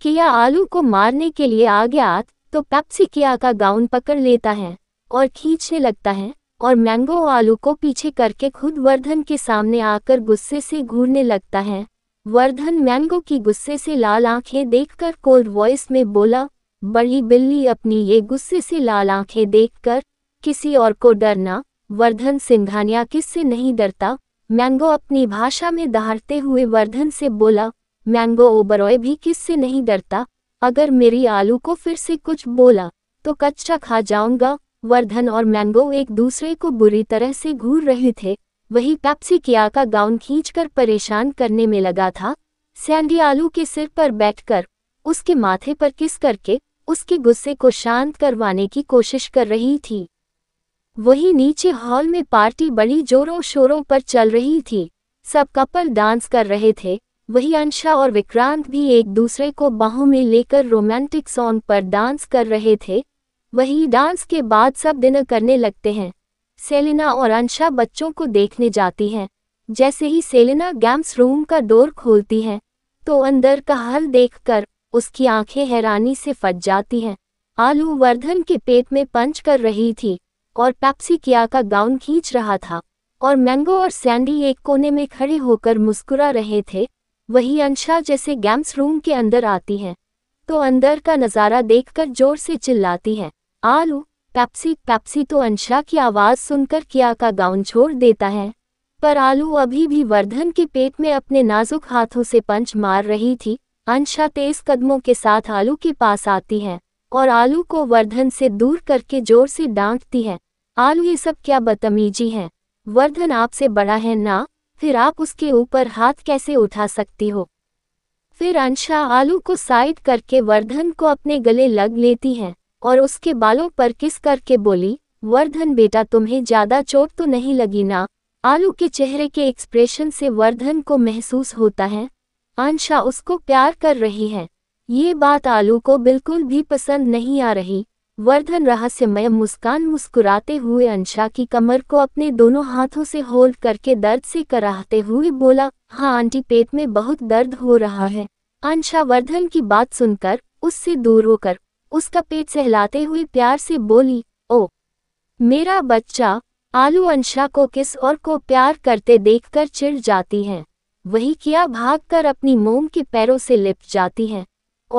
किया आलू को मारने के लिए आ गया तो पैप्सी किया का गाउन पकड़ लेता है और खींचने लगता है और मैंगो आलू को पीछे करके खुद वर्धन के सामने आकर गुस्से से घूरने लगता है वर्धन मैंगो की गुस्से से लाल आंखें देखकर कोल्ड वॉइस में बोला बड़ी बिल्ली अपनी ये गुस्से से लाल आंखें देखकर किसी और को डरना वर्धन सिंघानिया किससे नहीं डरता मैंगो अपनी भाषा में दहाड़ते हुए वर्धन से बोला मैंगो ओबरॉय भी किससे नहीं डरता अगर मेरी आलू को फिर से कुछ बोला तो कच्चा खा जाऊंगा वर्धन और मैंगो एक दूसरे को बुरी तरह से घूर रहे थे वही पैप्सी किया का गाउन खींचकर परेशान करने में लगा था सैंडी आलू के सिर पर बैठकर उसके माथे पर किस करके उसके गुस्से को शांत करवाने की कोशिश कर रही थी वही नीचे हॉल में पार्टी बड़ी जोरों शोरों पर चल रही थी सब कपल डांस कर रहे थे वही अंशा और विक्रांत भी एक दूसरे को बाहों में लेकर रोमांटिक सॉन्ग पर डांस कर रहे थे वही डांस के बाद सब दिन करने लगते हैं सेलिना और अंशा बच्चों को देखने जाती हैं जैसे ही सेलिना गैम्स रूम का डोर खोलती हैं तो अंदर का हल देखकर उसकी आंखें हैरानी से फट जाती हैं आलू वर्धन के पेट में पंच कर रही थी और पैप्सी किया का गाउन खींच रहा था और मैंगो और सैंडी एक कोने में खड़े होकर मुस्कुरा रहे थे वही अंशा जैसे गैम्स रूम के अंदर आती हैं तो अंदर का नज़ारा देखकर जोर से चिल्लाती हैं आलू पैप्सी पैप्सी तो अंशा की आवाज़ सुनकर किया का गाउन छोड़ देता है पर आलू अभी भी वर्धन के पेट में अपने नाजुक हाथों से पंच मार रही थी अंशा तेज कदमों के साथ आलू के पास आती है और आलू को वर्धन से दूर करके जोर से डांटती है आलू ये सब क्या बदतमीजी है वर्धन आपसे बड़ा है ना फिर आप उसके ऊपर हाथ कैसे उठा सकती हो फिर अंशा आलू को साइड करके वर्धन को अपने गले लग लेती है और उसके बालों पर किस करके बोली वर्धन बेटा तुम्हें ज्यादा चोट तो नहीं लगी ना आलू के चेहरे के एक्सप्रेशन से वर्धन को महसूस होता है आंशा उसको प्यार कर रही है ये बात आलू को बिल्कुल भी पसंद नहीं आ रही वर्धन रहस्यमय मुस्कान मुस्कुराते हुए अंशा की कमर को अपने दोनों हाथों से होल्ड करके दर्द से कराहते हुए बोला हाँ आंटी पेट में बहुत दर्द हो रहा है अंशा वर्धन की बात सुनकर उससे दूर होकर उसका पेट सहलाते हुए प्यार से बोली ओ मेरा बच्चा आलू अंशा को किस और को प्यार करते देखकर चिढ़ जाती है वही किया भागकर अपनी मोम के पैरों से लिप जाती हैं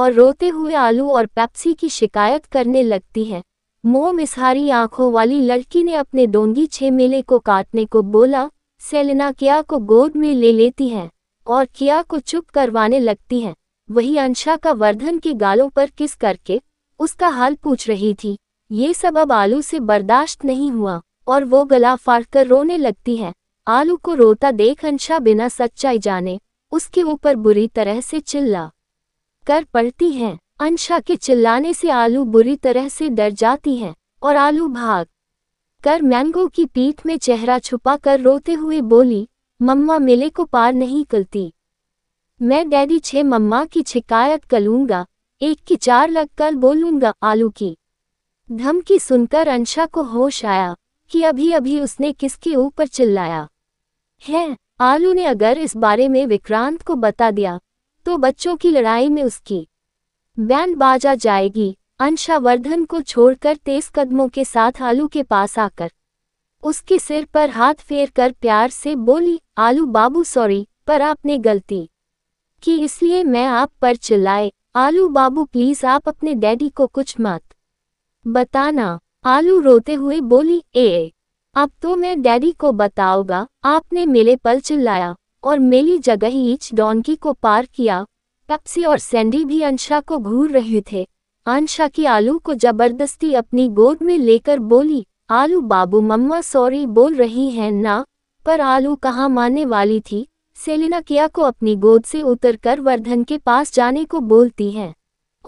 और रोते हुए आलू और पेप्सी की शिकायत करने लगती हैं मोम इसहारी आंखों वाली लड़की ने अपने डोंगी छे मेले को काटने को बोला सेलिना किया को गोद में ले लेती हैं और किया को चुप करवाने लगती हैं वही अंशा का वर्धन के गालों पर किस करके उसका हाल पूछ रही थी ये सब अब आलू से बर्दाश्त नहीं हुआ और वो गला फाड़कर रोने लगती हैं आलू को रोता देख अंशा बिना सच्चाई जाने उसके ऊपर बुरी तरह से चिल्ला कर पड़ती हैं अंशा के चिल्लाने से आलू बुरी तरह से डर जाती हैं और आलू भाग कर मैंगो की पीठ में चेहरा छुपा कर रोते हुए बोली मम्मा मेले को पार नहीं करती मैं डैडी छे मम्मा की शिकायत करूँगा एक की चार लग कर बोलूँगा आलू की धमकी सुनकर अंशा को होश आया कि अभी अभी उसने किसके ऊपर चिल्लाया है आलू ने अगर इस बारे में विक्रांत को बता दिया तो बच्चों की लड़ाई में उसकी बैंड बाजा जाएगी अंशावर्धन को छोड़कर तेज कदमों के साथ आलू के पास आकर उसके सिर पर हाथ फेर कर प्यार से बोली आलू बाबू सॉरी पर आपने गलती कि इसलिए मैं आप पर चिल्लाए आलू बाबू प्लीज आप अपने डैडी को कुछ मत बताना आलू रोते हुए बोली ए अब तो मैं डैडी को बताऊंगा आपने मेले पल चिल्लाया और मेरी जगह ईच डॉनकी को पार किया पेप्सी और सैंडी भी अंशा को घूर रहे थे अंशा की आलू को जबरदस्ती अपनी गोद में लेकर बोली आलू बाबू मम्मा सॉरी बोल रही हैं ना पर आलू कहाँ मानने वाली थी सेलिना किया को अपनी गोद से उतरकर वर्धन के पास जाने को बोलती हैं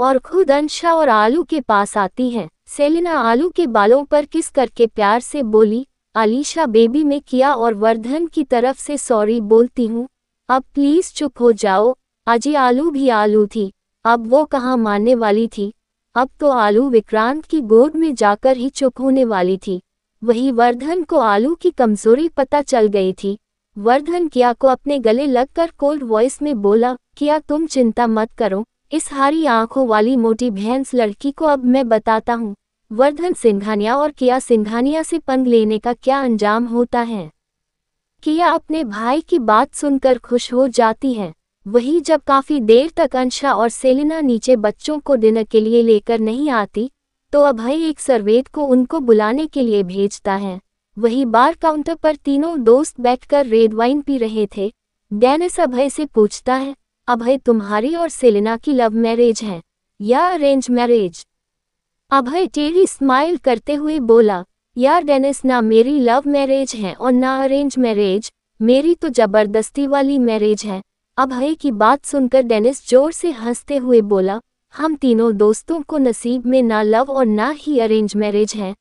और खुद अंशा और आलू के पास आती हैं सेलिना आलू के बालों पर किस करके प्यार से बोली अलीशा बेबी में किया और वर्धन की तरफ से सॉरी बोलती हूँ अब प्लीज चुप हो जाओ अजी आलू भी आलू थी अब वो कहाँ मानने वाली थी अब तो आलू विक्रांत की गोद में जाकर ही चुप होने वाली थी वही वर्धन को आलू की कमजोरी पता चल गई थी वर्धन किया को अपने गले लगकर कोल्ड वॉइस में बोला किया तुम चिंता मत करो इस हारी आंखों वाली मोटी भैंस लड़की को अब मैं बताता हूँ वर्धन सिंघानिया और किया सिंघानिया से पंग लेने का क्या अंजाम होता है किया अपने भाई की बात सुनकर खुश हो जाती है वही जब काफ़ी देर तक अंशा और सेलिना नीचे बच्चों को डिनर के लिए लेकर नहीं आती तो अभय एक सर्वेद को उनको बुलाने के लिए भेजता है वही बार काउंटर पर तीनों दोस्त बैठकर रेड वाइन पी रहे थे डेनिस अभय से पूछता है अभय तुम्हारी और सेलिना की लव मैरिज है या अरेंज मैरिज अभय टेरी स्माइल करते हुए बोला यार डेनिस ना मेरी लव मैरिज है और ना अरेंज मैरिज मेरी तो जबरदस्ती वाली मैरिज है अभय की बात सुनकर डेनिस जोर से हंसते हुए बोला हम तीनों दोस्तों को नसीब में ना लव और ना ही अरेंज मैरिज है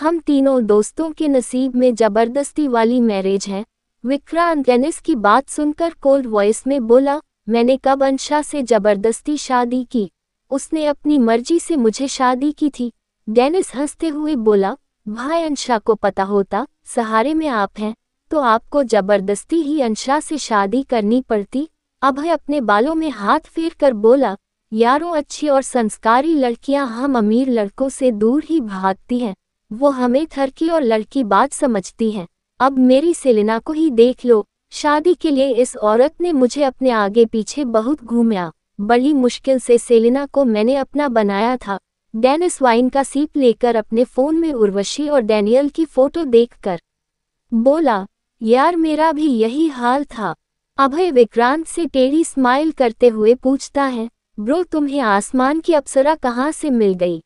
हम तीनों दोस्तों के नसीब में जबरदस्ती वाली मैरिज है विक्रांत डेनिस की बात सुनकर कोल्ड वॉइस में बोला मैंने कब अंशा से जबरदस्ती शादी की उसने अपनी मर्जी से मुझे शादी की थी डेनिस हंसते हुए बोला भाई अंशा को पता होता सहारे में आप हैं तो आपको जबरदस्ती ही अंशा से शादी करनी पड़ती अभय अपने बालों में हाथ फेर कर बोला यारों अच्छी और संस्कारी लड़कियां हम अमीर लड़कों से दूर ही भागती हैं वो हमें थरकी और लड़की बात समझती हैं अब मेरी सेलिना को ही देख लो शादी के लिए इस औरत ने मुझे अपने आगे पीछे बहुत घूमया बड़ी मुश्किल से सेलिना को मैंने अपना बनाया था डेनिस वाइन का सीप लेकर अपने फ़ोन में उर्वशी और डैनियल की फ़ोटो देखकर बोला यार मेरा भी यही हाल था अभय विक्रांत से टेढ़ी स्माइल करते हुए पूछता है ब्रो तुम्हें आसमान की अप्सरा कहाँ से मिल गई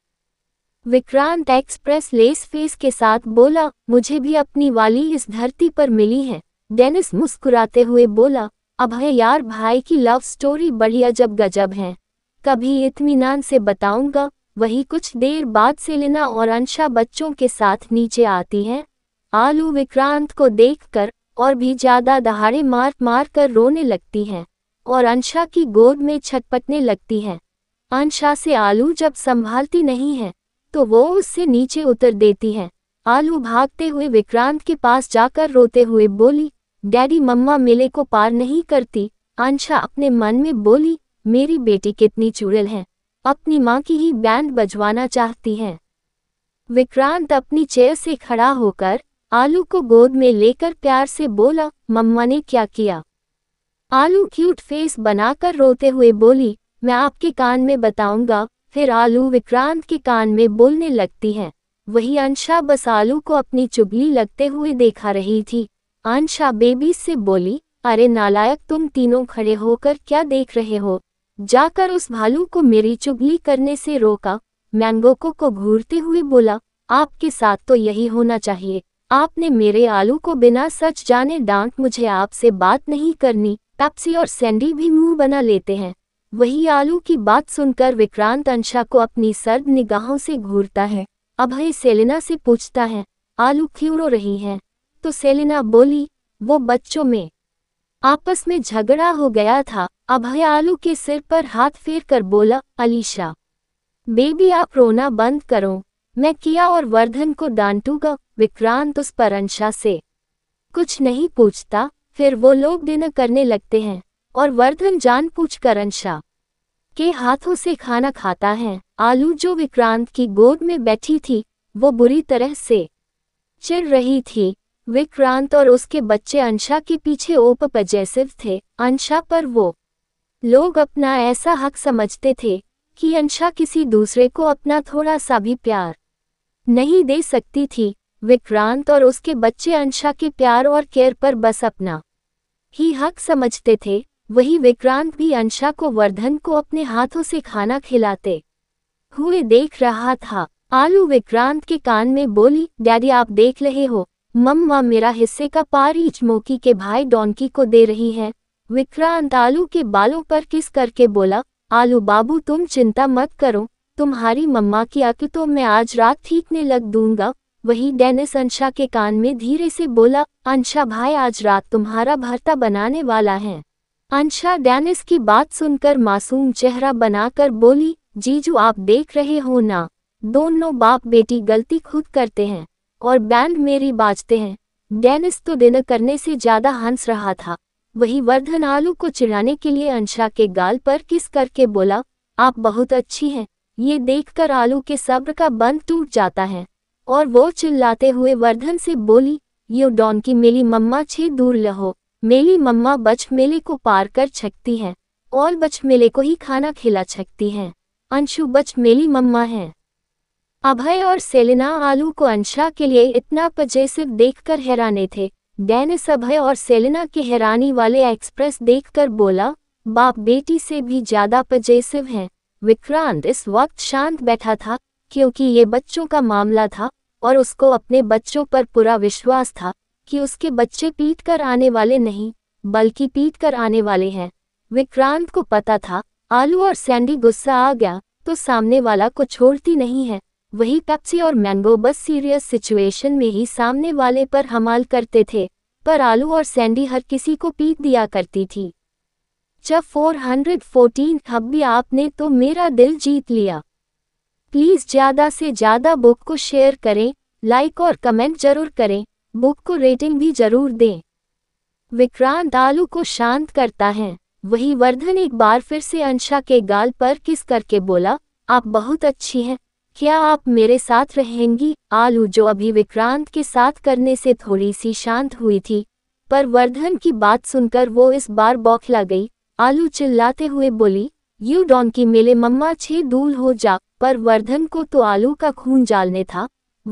विक्रांत एक्सप्रेस लेस फेस के साथ बोला मुझे भी अपनी वाली इस धरती पर मिली है डेनिस मुस्कुराते हुए बोला अभय यार भाई की लव स्टोरी बढ़िया जब गजब है कभी इतमान से बताऊंगा वही कुछ देर बाद से लेना और अंशा बच्चों के साथ नीचे आती हैं आलू विक्रांत को देखकर और भी ज्यादा दहाड़े मार मार कर रोने लगती हैं और अंशा की गोद में छटपटने लगती हैं अंशा से आलू जब संभालती नहीं है तो वो उससे नीचे उतर देती है आलू भागते हुए विक्रांत के पास जाकर रोते हुए बोली डैडी मम्मा मेले को पार नहीं करती आंशा अपने मन में बोली मेरी बेटी कितनी चुड़ैल है अपनी माँ की ही बैंड बजवाना चाहती हैं विक्रांत अपनी चेयर से खड़ा होकर आलू को गोद में लेकर प्यार से बोला मम्मा ने क्या किया आलू क्यूट फेस बनाकर रोते हुए बोली मैं आपके कान में बताऊंगा फिर आलू विक्रांत के कान में बोलने लगती हैं वही अंशा बस आलू को अपनी चुगली लगते हुए देखा रही थी आंशा बेबी से बोली अरे नालायक तुम तीनों खड़े होकर क्या देख रहे हो जाकर उस भालू को मेरी चुगली करने से रोका मैंगोको को घूरते हुए बोला आपके साथ तो यही होना चाहिए आपने मेरे आलू को बिना सच जाने डांट मुझे आपसे बात नहीं करनी पैप्सी और सैंडी भी मुंह बना लेते हैं वही आलू की बात सुनकर विक्रांत अंशा को अपनी सर्द निगाहों से घूरता है अभय सेलेना से पूछता है आलू क्यों रो रही हैं तो सेलिना बोली वो बच्चों में आपस में झगड़ा हो गया था अभय आलू के सिर पर हाथ फेर कर बोला अलीशा बेबी आप रोना बंद करो मैं किया और वर्धन को डांटूंगा विक्रांत उस पर अंशा से कुछ नहीं पूछता फिर वो लोग दिन करने लगते हैं और वर्धन जान पूछ कर अंशा के हाथों से खाना खाता है आलू जो विक्रांत की गोद में बैठी थी वो बुरी तरह से चिर रही थी विक्रांत और उसके बच्चे अंशा के पीछे ओप पजेसिव थे अंशा पर वो लोग अपना ऐसा हक समझते थे कि अंशा किसी दूसरे को अपना थोड़ा सा भी प्यार नहीं दे सकती थी विक्रांत और उसके बच्चे अंशा के प्यार और केयर पर बस अपना ही हक समझते थे वही विक्रांत भी अंशा को वर्धन को अपने हाथों से खाना खिलाते हुए देख रहा था आलू विक्रांत के कान में बोली डैडी आप देख रहे हो मम्मा मेरा हिस्से का ईच मोकी के भाई डोंकी को दे रही है विक्रांत आलू के बालों पर किस करके बोला आलू बाबू तुम चिंता मत करो तुम्हारी मम्मा की अक तो मैं आज रात ठीकने लग दूंगा वही डेनिस अंशा के कान में धीरे से बोला अंशा भाई आज रात तुम्हारा भरता बनाने वाला है अंशा डेनिस की बात सुनकर मासूम चेहरा बनाकर बोली जीजू आप देख रहे हो ना दोनों बाप बेटी गलती खुद करते हैं और बैंड मेरी बाजते हैं डेनिस तो दिन करने से ज्यादा हंस रहा था वही वर्धन आलू को चिढ़ाने के लिए अंशा के गाल पर किस करके बोला आप बहुत अच्छी हैं ये देखकर आलू के सब्र का बंद टूट जाता है और वो चिल्लाते हुए वर्धन से बोली यो डॉन की मेली मम्मा छे दूर लहो मेली मम्मा बच मेले को पार कर छकती हैं और बच मेले को ही खाना खिला छकती हैं अंशु बच मेली मम्मा है अभय और सेलिना आलू को अंशा के लिए इतना पजेसिव देखकर हैराने थे डेनिस अभय और सेलिना के हैरानी वाले एक्सप्रेस देखकर बोला बाप बेटी से भी ज्यादा पजेसिव हैं विक्रांत इस वक्त शांत बैठा था क्योंकि ये बच्चों का मामला था और उसको अपने बच्चों पर पूरा विश्वास था कि उसके बच्चे पीट कर आने वाले नहीं बल्कि पीट कर आने वाले हैं विक्रांत को पता था आलू और सैंडी गुस्सा आ गया तो सामने वाला को छोड़ती नहीं है वही पेप्सी और मैंगो बस सीरियस सिचुएशन में ही सामने वाले पर हमाल करते थे पर आलू और सैंडी हर किसी को पीट दिया करती थी जब 414 हब्बी आपने तो मेरा दिल जीत लिया प्लीज़ ज़्यादा से ज़्यादा बुक को शेयर करें लाइक और कमेंट जरूर करें बुक को रेटिंग भी जरूर दें विक्रांत आलू को शांत करता है वही वर्धन एक बार फिर से अंशा के गाल पर किस करके बोला आप बहुत अच्छी हैं क्या आप मेरे साथ रहेंगी आलू जो अभी विक्रांत के साथ करने से थोड़ी सी शांत हुई थी पर वर्धन की बात सुनकर वो इस बार बौखला गई आलू चिल्लाते हुए बोली यू डॉन की मेले मम्मा छे दूल हो जा पर वर्धन को तो आलू का खून जालने था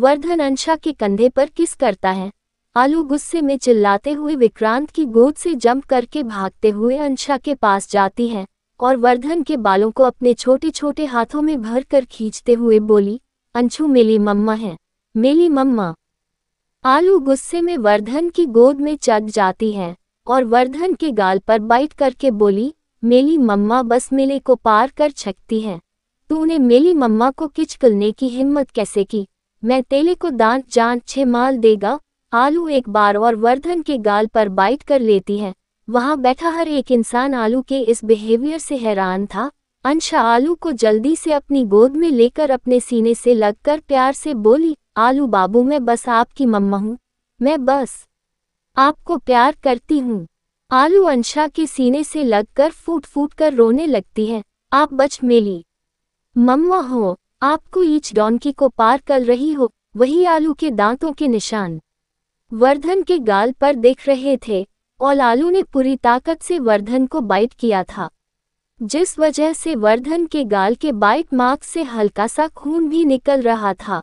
वर्धन अंशा के कंधे पर किस करता है आलू गुस्से में चिल्लाते हुए विक्रांत की गोद से जंप करके भागते हुए अंशा के पास जाती है और वर्धन के बालों को अपने छोटे छोटे हाथों में भर कर खींचते हुए बोली अंशु मेली मम्मा है मेली मम्मा आलू गुस्से में वर्धन की गोद में चग जाती है और वर्धन के गाल पर बाइट करके बोली मेली मम्मा बस मेले को पार कर छकती है तूने मेली मम्मा को किचकलने की हिम्मत कैसे की मैं तेले को दांत जान छे माल देगा आलू एक बार और वर्धन के गाल पर बाइट कर लेती है वहां बैठा हर एक इंसान आलू के इस बिहेवियर से हैरान था अंशा आलू को जल्दी से अपनी गोद में लेकर अपने सीने से लगकर प्यार से बोली आलू बाबू मैं बस आपकी मम्मा हूँ मैं बस आपको प्यार करती हूँ आलू अंशा के सीने से लगकर फूट फूट कर रोने लगती है आप बच मेली मम्मा हो आपको ईच डॉनकी को पार कर रही हो वही आलू के दांतों के निशान वर्धन के गाल पर देख रहे थे और आलू ने पूरी ताकत से वर्धन को बाइट किया था जिस वजह से वर्धन के गाल के बाइट मार्क से हल्का सा खून भी निकल रहा था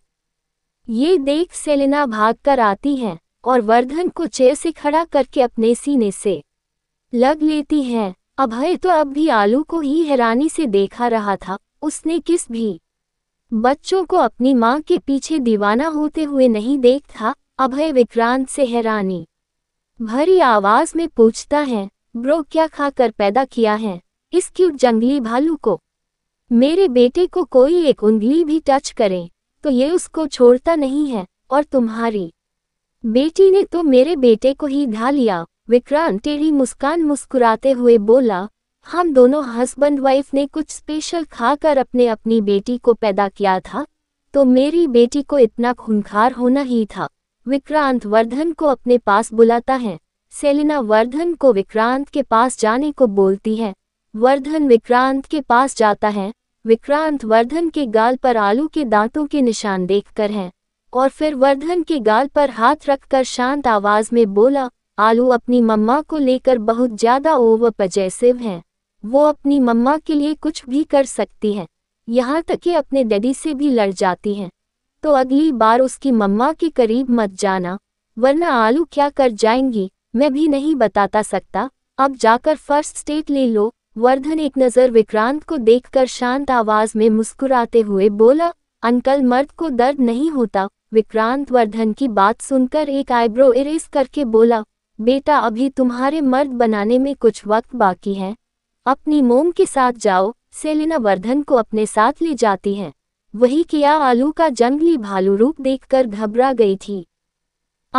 ये देख सेलेना भाग कर आती हैं और वर्धन को चेयर से खड़ा करके अपने सीने से लग लेती हैं अभय तो अब भी आलू को ही हैरानी से देखा रहा था उसने किस भी बच्चों को अपनी माँ के पीछे दीवाना होते हुए नहीं देखा अभय विक्रांत से हैरानी भरी आवाज में पूछता है ब्रो क्या खाकर पैदा किया है इस क्यूट जंगली भालू को मेरे बेटे को कोई एक उंगली भी टच करे तो ये उसको छोड़ता नहीं है और तुम्हारी बेटी ने तो मेरे बेटे को ही ढा लिया विक्रांत टेढ़ी मुस्कान मुस्कुराते हुए बोला हम दोनों हस्बैंड वाइफ ने कुछ स्पेशल खाकर अपने अपनी बेटी को पैदा किया था तो मेरी बेटी को इतना खूनखार होना ही था विक्रांत वर्धन को अपने पास बुलाता है सेलिना वर्धन को विक्रांत के पास जाने को बोलती है वर्धन विक्रांत के पास जाता है विक्रांत वर्धन के गाल पर आलू के दांतों के निशान देखकर है और फिर वर्धन के गाल पर हाथ रखकर शांत आवाज में बोला आलू अपनी मम्मा को लेकर बहुत ज्यादा ओवर पजेसिव हैं वो अपनी मम्मा के लिए कुछ भी कर सकती हैं यहाँ तक कि अपने डैडी से भी लड़ जाती हैं तो अगली बार उसकी मम्मा के करीब मत जाना वरना आलू क्या कर जाएंगी मैं भी नहीं बताता सकता अब जाकर फर्स्ट स्टेट ले लो वर्धन एक नज़र विक्रांत को देखकर शांत आवाज में मुस्कुराते हुए बोला अंकल मर्द को दर्द नहीं होता विक्रांत वर्धन की बात सुनकर एक आईब्रो इरेज करके बोला बेटा अभी तुम्हारे मर्द बनाने में कुछ वक्त बाकी है अपनी मोम के साथ जाओ सेलिना वर्धन को अपने साथ ले जाती है वही किया आलू का जंगली भालू रूप देखकर घबरा गई थी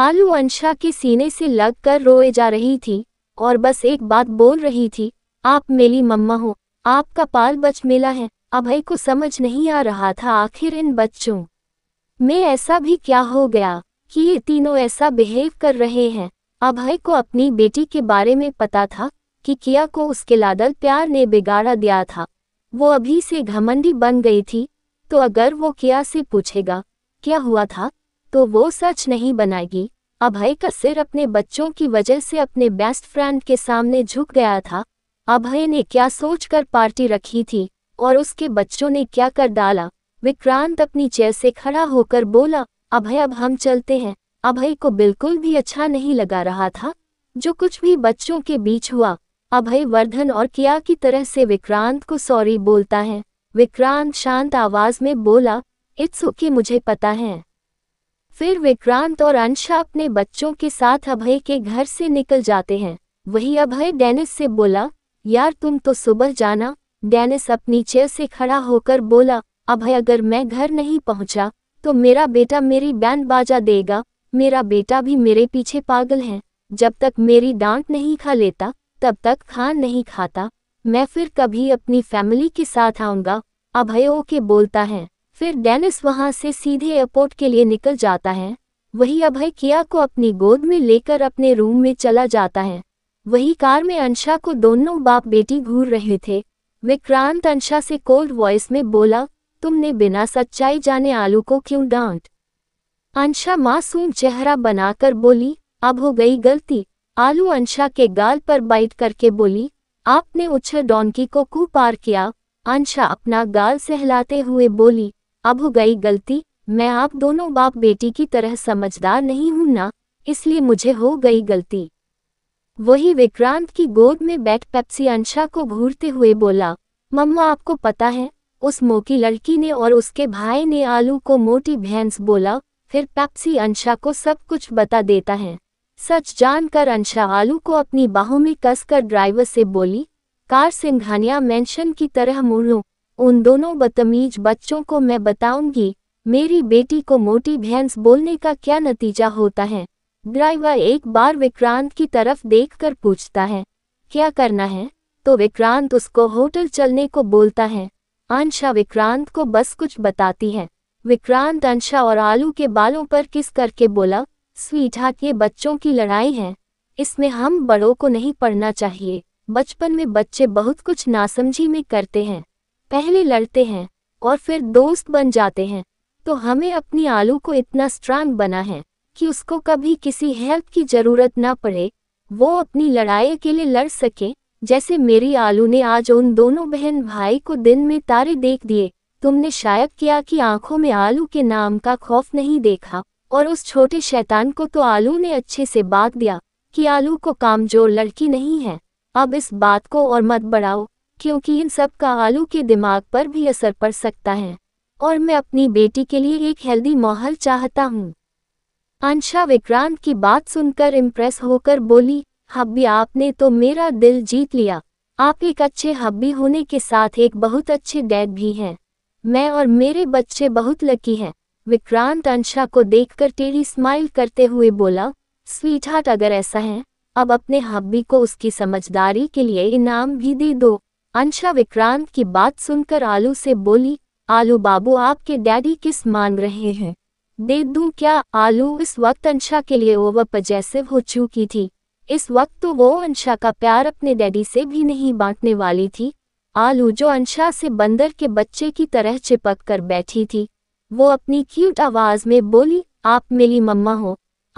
आलू अंशा के सीने से लग कर रोए जा रही थी और बस एक बात बोल रही थी आप मेरी मम्मा हो आपका पाल बच मेला है अभय को समझ नहीं आ रहा था आखिर इन बच्चों में ऐसा भी क्या हो गया कि ये तीनों ऐसा बिहेव कर रहे हैं अभय को अपनी बेटी के बारे में पता था कि किया को उसके लादल प्यार ने बिगाड़ा दिया था वो अभी से घमंडी बन गई थी तो अगर वो किया से पूछेगा क्या हुआ था तो वो सच नहीं बनाएगी अभय का सिर अपने बच्चों की वजह से अपने बेस्ट फ्रेंड के सामने झुक गया था अभय ने क्या सोचकर पार्टी रखी थी और उसके बच्चों ने क्या कर डाला विक्रांत अपनी चेयर से खड़ा होकर बोला अभय अब हम चलते हैं अभय को बिल्कुल भी अच्छा नहीं लगा रहा था जो कुछ भी बच्चों के बीच हुआ अभय वर्धन और किया की तरह से विक्रांत को सॉरी बोलता है विक्रांत शांत आवाज में बोला इट्स ओके मुझे पता है फिर विक्रांत और अंशा अपने बच्चों के साथ अभय के घर से निकल जाते हैं वही अभय डेनिस से बोला यार तुम तो सुबह जाना डेनिस अपनी चेयर से खड़ा होकर बोला अभय अगर मैं घर नहीं पहुंचा तो मेरा बेटा मेरी बैंड बाजा देगा मेरा बेटा भी मेरे पीछे पागल है जब तक मेरी डांट नहीं खा लेता तब तक खान नहीं खाता मैं फिर कभी अपनी फैमिली के साथ आऊंगा अभय ओके बोलता है फिर डेनिस वहां से सीधे एयरपोर्ट के लिए निकल जाता है वही अभय किया को अपनी गोद में लेकर अपने रूम में चला जाता है वही कार में अंशा को दोनों बाप बेटी घूर रहे थे विक्रांत अंशा से कोल्ड वॉइस में बोला तुमने बिना सच्चाई जाने आलू को क्यों डांट अंशा मासूम चेहरा बनाकर बोली अब हो गई गलती आलू अंशा के गाल पर बाइट करके बोली आपने उछर डोनकी को कू पार किया अंशा अपना गाल सहलाते हुए बोली अब हो गई गलती मैं आप दोनों बाप बेटी की तरह समझदार नहीं हूं ना इसलिए मुझे हो गई गलती वही विक्रांत की गोद में बैठ पेप्सी अंशा को घूरते हुए बोला मम्मा आपको पता है उस मोकी लड़की ने और उसके भाई ने आलू को मोटी भैंस बोला फिर पेप्सी अंशा को सब कुछ बता देता है सच जानकर अंशा आलू को अपनी बाहों में कसकर ड्राइवर से बोली कार सिंघानिया मेंशन की तरह मुड़ू उन दोनों बदतमीज बच्चों को मैं बताऊंगी मेरी बेटी को मोटी भैंस बोलने का क्या नतीजा होता है ड्राइवर एक बार विक्रांत की तरफ देखकर पूछता है क्या करना है तो विक्रांत उसको होटल चलने को बोलता है अंशा विक्रांत को बस कुछ बताती है विक्रांत अंशा और आलू के बालों पर किस करके बोला स्वीटहार्ट ये बच्चों की लड़ाई है इसमें हम बड़ों को नहीं पढ़ना चाहिए बचपन में बच्चे बहुत कुछ नासमझी में करते हैं पहले लड़ते हैं और फिर दोस्त बन जाते हैं तो हमें अपनी आलू को इतना स्ट्रांग बना है कि उसको कभी किसी हेल्प की जरूरत ना पड़े वो अपनी लड़ाई के लिए लड़ सके जैसे मेरी आलू ने आज उन दोनों बहन भाई को दिन में तारे देख दिए तुमने शायद किया कि आंखों में आलू के नाम का खौफ नहीं देखा और उस छोटे शैतान को तो आलू ने अच्छे से बात दिया कि आलू को कामजोर लड़की नहीं है अब इस बात को और मत बढ़ाओ क्योंकि इन सब का आलू के दिमाग पर भी असर पड़ सकता है और मैं अपनी बेटी के लिए एक हेल्दी माहौल चाहता हूँ अंशा विक्रांत की बात सुनकर इम्प्रेस होकर बोली हब्बी आपने तो मेरा दिल जीत लिया आप एक अच्छे हब्बी होने के साथ एक बहुत अच्छे डैड भी हैं मैं और मेरे बच्चे बहुत लकी हैं विक्रांत अंशा को देखकर टेरी स्माइल करते हुए बोला स्वीट हार्ट अगर ऐसा है अब अपने हब्बी को उसकी समझदारी के लिए इनाम भी दे दो अंशा विक्रांत की बात सुनकर आलू से बोली आलू बाबू आपके डैडी किस मान रहे हैं दे दूं क्या आलू इस वक्त अंशा के लिए ओवर पजेसिव हो चुकी थी इस वक्त तो वो अंशा का प्यार अपने डैडी से भी नहीं बांटने वाली थी आलू जो अंशा से बंदर के बच्चे की तरह चिपक कर बैठी थी वो अपनी क्यूट आवाज में बोली आप मेरी मम्मा हो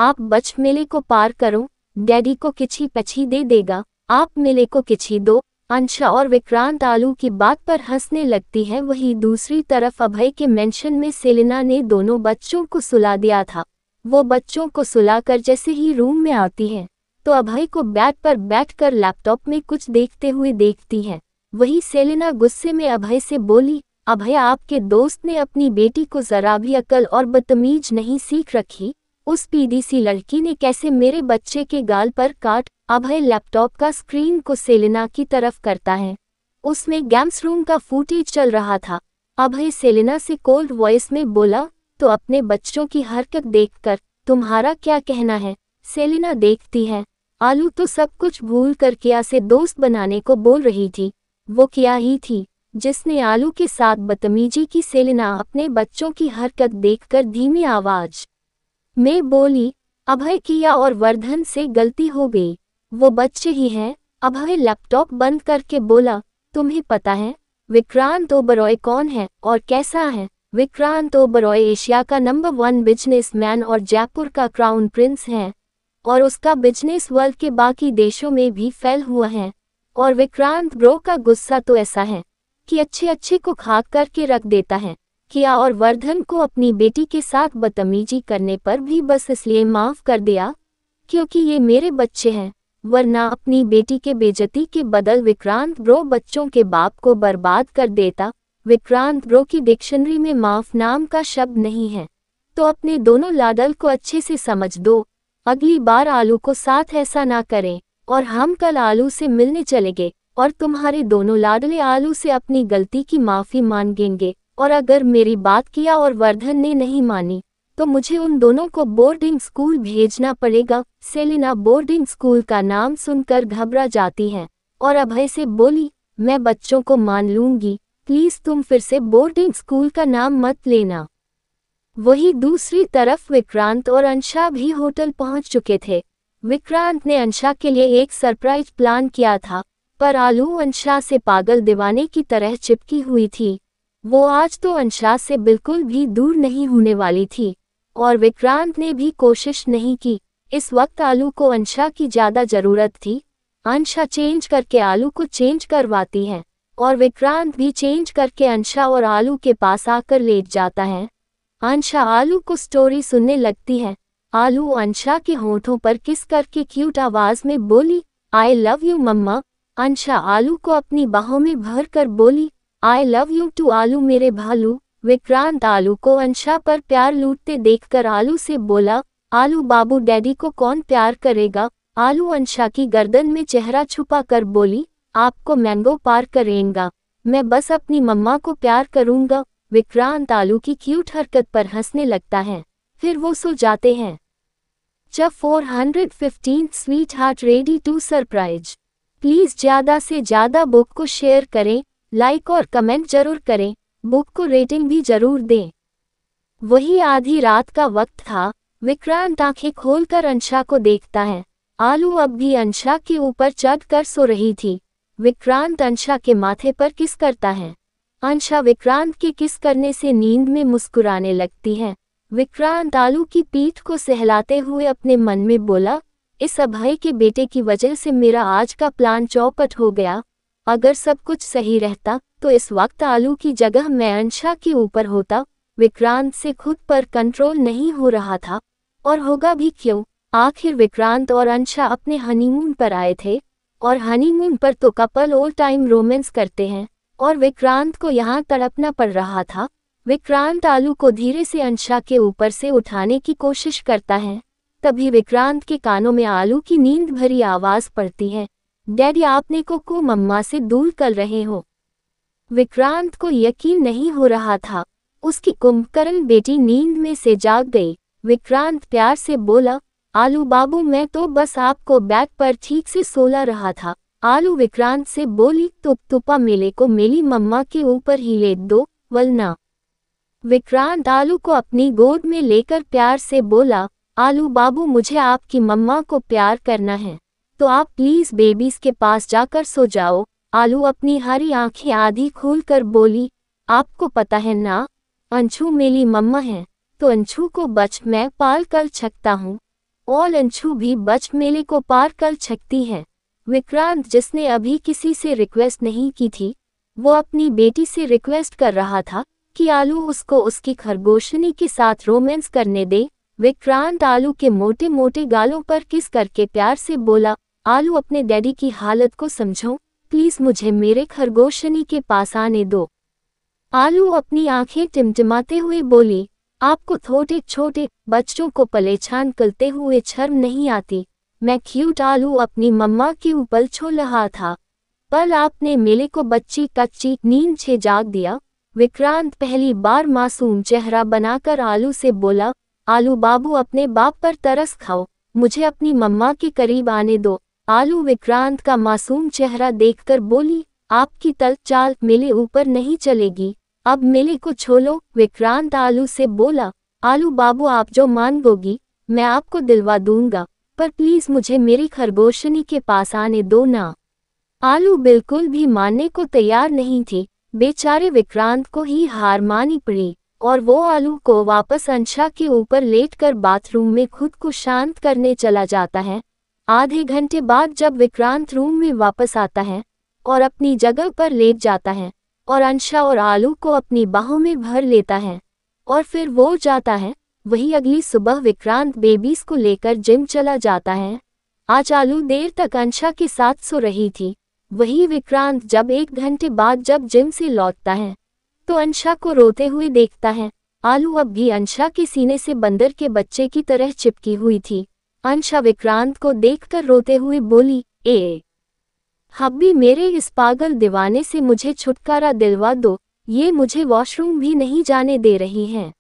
आप बच मेले को पार करो डैडी को किछी पछी दे देगा आप मेले को किछी दो अंशा और विक्रांत आलू की बात पर हंसने लगती है वहीं दूसरी तरफ अभय के मेंशन में सेलिना ने दोनों बच्चों को सुला दिया था वो बच्चों को सुलाकर जैसे ही रूम में आती हैं तो अभय को बैट पर बैठकर लैपटॉप में कुछ देखते हुए देखती हैं वही सेलिना गुस्से में अभय से बोली अभय आपके दोस्त ने अपनी बेटी को जरा भी अकल और बदतमीज नहीं सीख रखी उस पीदी सी लड़की ने कैसे मेरे बच्चे के गाल पर काट अभय लैपटॉप का स्क्रीन को सेलिना की तरफ करता है उसमें गैम्स रूम का फुटेज चल रहा था अभय सेलिना से कोल्ड वॉइस में बोला तो अपने बच्चों की हरकत देखकर तुम्हारा क्या कहना है सेलिना देखती है आलू तो सब कुछ भूल कर किया से दोस्त बनाने को बोल रही थी वो किया ही थी जिसने आलू के साथ बदतमीजी की सेलिना अपने बच्चों की हरकत देखकर धीमी आवाज में बोली अभय किया और वर्धन से गलती हो गई वो बच्चे ही हैं अभय लैपटॉप बंद करके बोला तुम्हें पता है विक्रांत ओबरॉय कौन है और कैसा है विक्रांत ओबरॉय एशिया का नंबर वन बिजनेसमैन और जयपुर का क्राउन प्रिंस है और उसका बिजनेस वर्ल्ड के बाकी देशों में भी फैल हुआ है और विक्रांत ब्रो का गुस्सा तो ऐसा है कि अच्छे अच्छे को खाक करके रख देता है किया और वर्धन को अपनी बेटी के साथ बदतमीजी करने पर भी बस इसलिए माफ कर दिया क्योंकि ये मेरे बच्चे हैं वरना अपनी बेटी के बेजती के बदल विक्रांत ब्रो बच्चों के बाप को बर्बाद कर देता विक्रांत ब्रो की डिक्शनरी में माफ नाम का शब्द नहीं है तो अपने दोनों लाडल को अच्छे से समझ दो अगली बार आलू को साथ ऐसा ना करें और हम कल आलू से मिलने चले गए और तुम्हारे दोनों लाडले आलू से अपनी गलती की माफ़ी मांगेंगे और अगर मेरी बात किया और वर्धन ने नहीं मानी तो मुझे उन दोनों को बोर्डिंग स्कूल भेजना पड़ेगा सेलिना बोर्डिंग स्कूल का नाम सुनकर घबरा जाती हैं और अभय से बोली मैं बच्चों को मान लूंगी प्लीज तुम फिर से बोर्डिंग स्कूल का नाम मत लेना वही दूसरी तरफ विक्रांत और अंशा भी होटल पहुंच चुके थे विक्रांत ने अंशा के लिए एक सरप्राइज प्लान किया था पर आलू अंशा से पागल दीवाने की तरह चिपकी हुई थी वो आज तो अंशा से बिल्कुल भी दूर नहीं होने वाली थी और विक्रांत ने भी कोशिश नहीं की इस वक्त आलू को अंशा की ज़्यादा ज़रूरत थी अंशा चेंज करके आलू को चेंज करवाती है और विक्रांत भी चेंज करके अंशा और आलू के पास आकर लेट जाता है अंशा आलू को स्टोरी सुनने लगती है आलू अंशा के होठों पर किस करके क्यूट आवाज़ में बोली I love you mamma Ansha Aalu को अपनी बाहों में भर कर बोली आई लव यू टू आलू मेरे भालू विक्रांत आलू को अंशा पर प्यार लूटते देखकर आलू से बोला आलू बाबू डैडी को कौन प्यार करेगा आलू अंशा की गर्दन में चेहरा छुपा कर बोली आपको मैंगो पार करेंगा मैं बस अपनी मम्मा को प्यार करूंगा विक्रांत आलू की क्यूट हरकत पर हंसने लगता है फिर वो सो जाते हैं जब four hundred fifteen sweetheart ready to surprise please ज़्यादा से ज़्यादा बुक को शेयर करें लाइक और कमेंट जरूर करें बुक को रेटिंग भी जरूर दें वही आधी रात का वक्त था विक्रांत आंखें खोलकर अंशा को देखता है आलू अब भी अंशा के ऊपर चढ़ कर सो रही थी विक्रांत अंशा के माथे पर किस करता है अंशा विक्रांत के किस करने से नींद में मुस्कुराने लगती है विक्रांत आलू की पीठ को सहलाते हुए अपने मन में बोला इस अभय के बेटे की वजह से मेरा आज का प्लान चौपट हो गया अगर सब कुछ सही रहता तो इस वक्त आलू की जगह मैं अंशा के ऊपर होता विक्रांत से खुद पर कंट्रोल नहीं हो रहा था और होगा भी क्यों आखिर विक्रांत और अंशा अपने हनीमून पर आए थे और हनीमून पर तो कपल ऑल टाइम रोमेंस करते हैं और विक्रांत को यहाँ तड़पना पड़ रहा था विक्रांत आलू को धीरे से अंशा के ऊपर से उठाने की कोशिश करता है तभी विक्रांत के कानों में आलू की नींद भरी आवाज पड़ती है डैडी आपने को को मम्मा से दूर कर रहे हो विक्रांत को यकीन नहीं हो रहा था उसकी कुंभकर्ण बेटी नींद में से जाग गई विक्रांत प्यार से बोला आलू बाबू मैं तो बस आपको बैग पर ठीक से सोला रहा था आलू विक्रांत से बोली तो तुपा मेले को मेली मम्मा के ऊपर ही ले दो वलना विक्रांत आलू को अपनी गोद में लेकर प्यार से बोला आलू बाबू मुझे आपकी मम्मा को प्यार करना है तो आप प्लीज़ बेबीज़ के पास जाकर सो जाओ आलू अपनी हरी आंखें आधी खोल कर बोली आपको पता है ना अंशु मेरी मम्मा है तो अंशु को बच मैं पाल कर छकता हूँ और अंशु भी बच मेले को पार कर छकती है विक्रांत जिसने अभी किसी से रिक्वेस्ट नहीं की थी वो अपनी बेटी से रिक्वेस्ट कर रहा था कि आलू उसको उसकी खरगोशनी के साथ रोमांस करने दे विक्रांत आलू के मोटे मोटे गालों पर किस करके प्यार से बोला आलू अपने डैडी की हालत को समझो प्लीज मुझे मेरे खरगोशनी के पास आने दो आलू अपनी आंखें टिमटिमाते हुए बोली आपको छोटे छोटे बच्चों को पले छान करते हुए छर्म नहीं आती मैं क्यूट आलू अपनी मम्मा की उपल छो रहा था पल आपने मेले को बच्ची कच्ची नींद छे जाग दिया विक्रांत पहली बार मासूम चेहरा बनाकर आलू से बोला आलू बाबू अपने बाप पर तरस खाओ मुझे अपनी मम्मा के करीब आने दो आलू विक्रांत का मासूम चेहरा देखकर बोली आपकी तल चाल मेले ऊपर नहीं चलेगी अब मेले को छोलो विक्रांत आलू से बोला आलू बाबू आप जो गोगी मैं आपको दिलवा दूंगा पर प्लीज मुझे मेरी खरगोशनी के पास आने दो ना आलू बिल्कुल भी मानने को तैयार नहीं थी बेचारे विक्रांत को ही हार मानी पड़ी और वो आलू को वापस अंशा के ऊपर लेटकर बाथरूम में खुद को शांत करने चला जाता है आधे घंटे बाद जब विक्रांत रूम में वापस आता है और अपनी जगह पर लेट जाता है और अंशा और आलू को अपनी बाहों में भर लेता है और फिर वो जाता है वही अगली सुबह विक्रांत बेबीज को लेकर जिम चला जाता है आज आलू देर तक अंशा के साथ सो रही थी वही विक्रांत जब एक घंटे बाद जब जिम से लौटता है तो अंशा को रोते हुए देखता है आलू अब भी अंशा के सीने से बंदर के बच्चे की तरह चिपकी हुई थी अंशा विक्रांत को देखकर रोते हुए बोली ए हब्बी मेरे इस पागल दीवाने से मुझे छुटकारा दिलवा दो ये मुझे वॉशरूम भी नहीं जाने दे रही हैं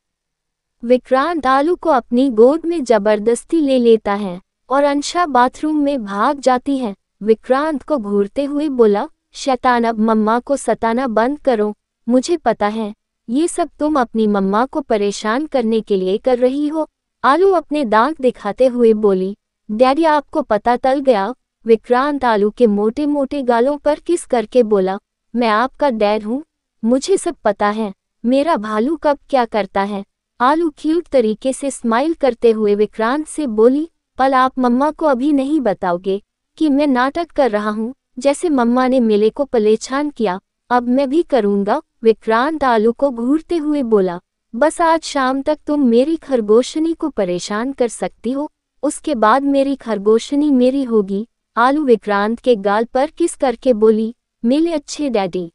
विक्रांत आलू को अपनी गोद में जबरदस्ती ले लेता है और अंशा बाथरूम में भाग जाती है विक्रांत को घूरते हुए बोला शैतान अब मम्मा को सताना बंद करो मुझे पता है ये सब तुम अपनी मम्मा को परेशान करने के लिए कर रही हो आलू अपने दांत दिखाते हुए बोली डैडी आपको पता चल गया विक्रांत आलू के मोटे मोटे गालों पर किस करके बोला मैं आपका डैड हूँ मुझे सब पता है मेरा भालू कब क्या करता है आलू क्यूट तरीके से स्माइल करते हुए विक्रांत से बोली पल आप मम्मा को अभी नहीं बताओगे कि मैं नाटक कर रहा हूँ जैसे मम्मा ने मेले को पलेछान किया अब मैं भी करूँगा विक्रांत आलू को घूरते हुए बोला बस आज शाम तक तुम मेरी खरगोशनी को परेशान कर सकती हो उसके बाद मेरी खरगोशनी मेरी होगी आलू विक्रांत के गाल पर किस करके बोली मिले अच्छे डैडी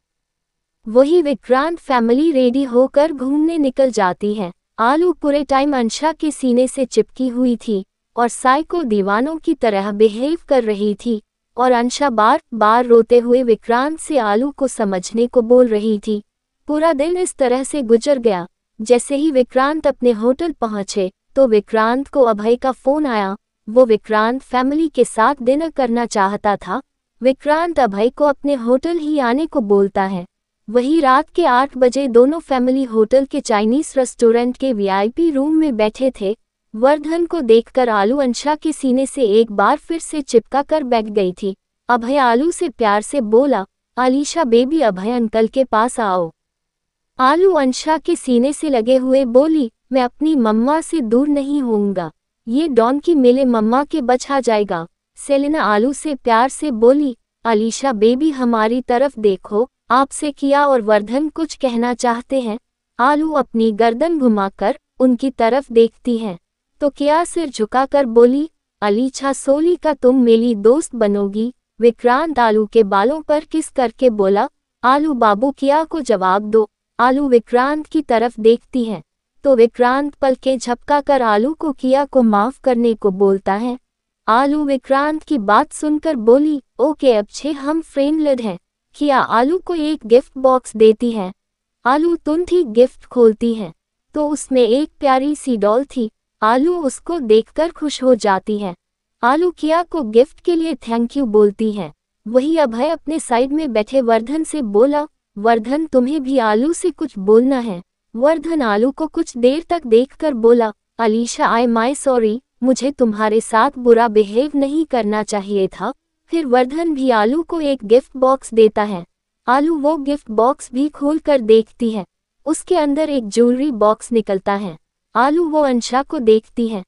वही विक्रांत फैमिली रेडी होकर घूमने निकल जाती है आलू पूरे टाइम अंशा के सीने से चिपकी हुई थी और साइको दीवानों की तरह बिहेव कर रही थी और अंशा बार बार रोते हुए विक्रांत से आलू को समझने को बोल रही थी पूरा दिन इस तरह से गुजर गया जैसे ही विक्रांत अपने होटल पहुंचे तो विक्रांत को अभय का फोन आया वो विक्रांत फैमिली के साथ डिनर करना चाहता था विक्रांत अभय को अपने होटल ही आने को बोलता है वही रात के आठ बजे दोनों फैमिली होटल के चाइनीज रेस्टोरेंट के वीआईपी रूम में बैठे थे वर्धन को देखकर आलू अंशा के सीने से एक बार फिर से चिपका कर बैठ गई थी अभय आलू से प्यार से बोला आलिशा बेबी अभय अंकल के पास आओ आलू अंशा के सीने से लगे हुए बोली मैं अपनी मम्मा से दूर नहीं होऊंगा ये डॉन की मेले मम्मा के बचा जाएगा सेलिना आलू से प्यार से बोली अलीशा बेबी हमारी तरफ देखो आपसे किया और वर्धन कुछ कहना चाहते हैं आलू अपनी गर्दन घुमाकर उनकी तरफ देखती हैं तो किया सिर झुकाकर बोली अलीछा सोली का तुम मेरी दोस्त बनोगी विक्रांत आलू के बालों पर किस करके बोला आलू बाबू किया को जवाब दो आलू विक्रांत की तरफ देखती है तो विक्रांत पल के झपका कर आलू को किया को माफ करने को बोलता है आलू विक्रांत की बात सुनकर बोली ओके छे हम फ्रेंडलेड हैं किया आलू को एक गिफ्ट बॉक्स देती है आलू तुंत ही गिफ्ट खोलती है तो उसमें एक प्यारी सी डॉल थी आलू उसको देखकर खुश हो जाती है आलू किया को गिफ्ट के लिए थैंक यू बोलती है वही अभय अपने साइड में बैठे वर्धन से बोला वर्धन तुम्हें भी आलू से कुछ बोलना है वर्धन आलू को कुछ देर तक देखकर बोला अलीशा आई माई सॉरी मुझे तुम्हारे साथ बुरा बिहेव नहीं करना चाहिए था फिर वर्धन भी आलू को एक गिफ्ट बॉक्स देता है आलू वो गिफ्ट बॉक्स भी खोल कर देखती है उसके अंदर एक ज्वेलरी बॉक्स निकलता है आलू वो अंशा को देखती है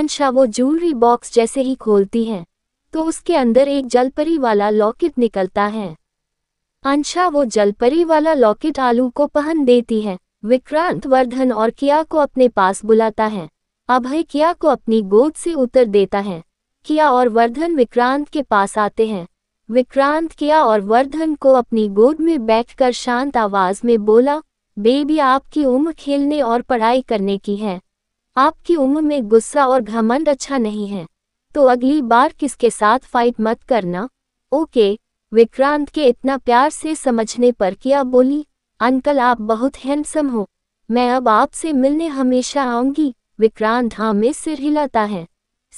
अंशा वो ज्वेलरी बॉक्स जैसे ही खोलती है तो उसके अंदर एक जलपरी वाला लॉकेट निकलता है अंशा वो जलपरी वाला लॉकेट आलू को पहन देती है विक्रांत वर्धन और किया को अपने पास बुलाता है अभय किया को अपनी गोद से उतर देता है किया और वर्धन विक्रांत के पास आते हैं विक्रांत किया और वर्धन को अपनी गोद में बैठकर शांत आवाज में बोला बेबी आपकी उम्र खेलने और पढ़ाई करने की है आपकी उम्र में गुस्सा और घमंड अच्छा नहीं है तो अगली बार किसके साथ फाइट मत करना ओके विक्रांत के इतना प्यार से समझने पर किया बोली अंकल आप बहुत हैंडसम हो मैं अब आपसे मिलने हमेशा आऊंगी विक्रांत हाँ में सिर हिलाता है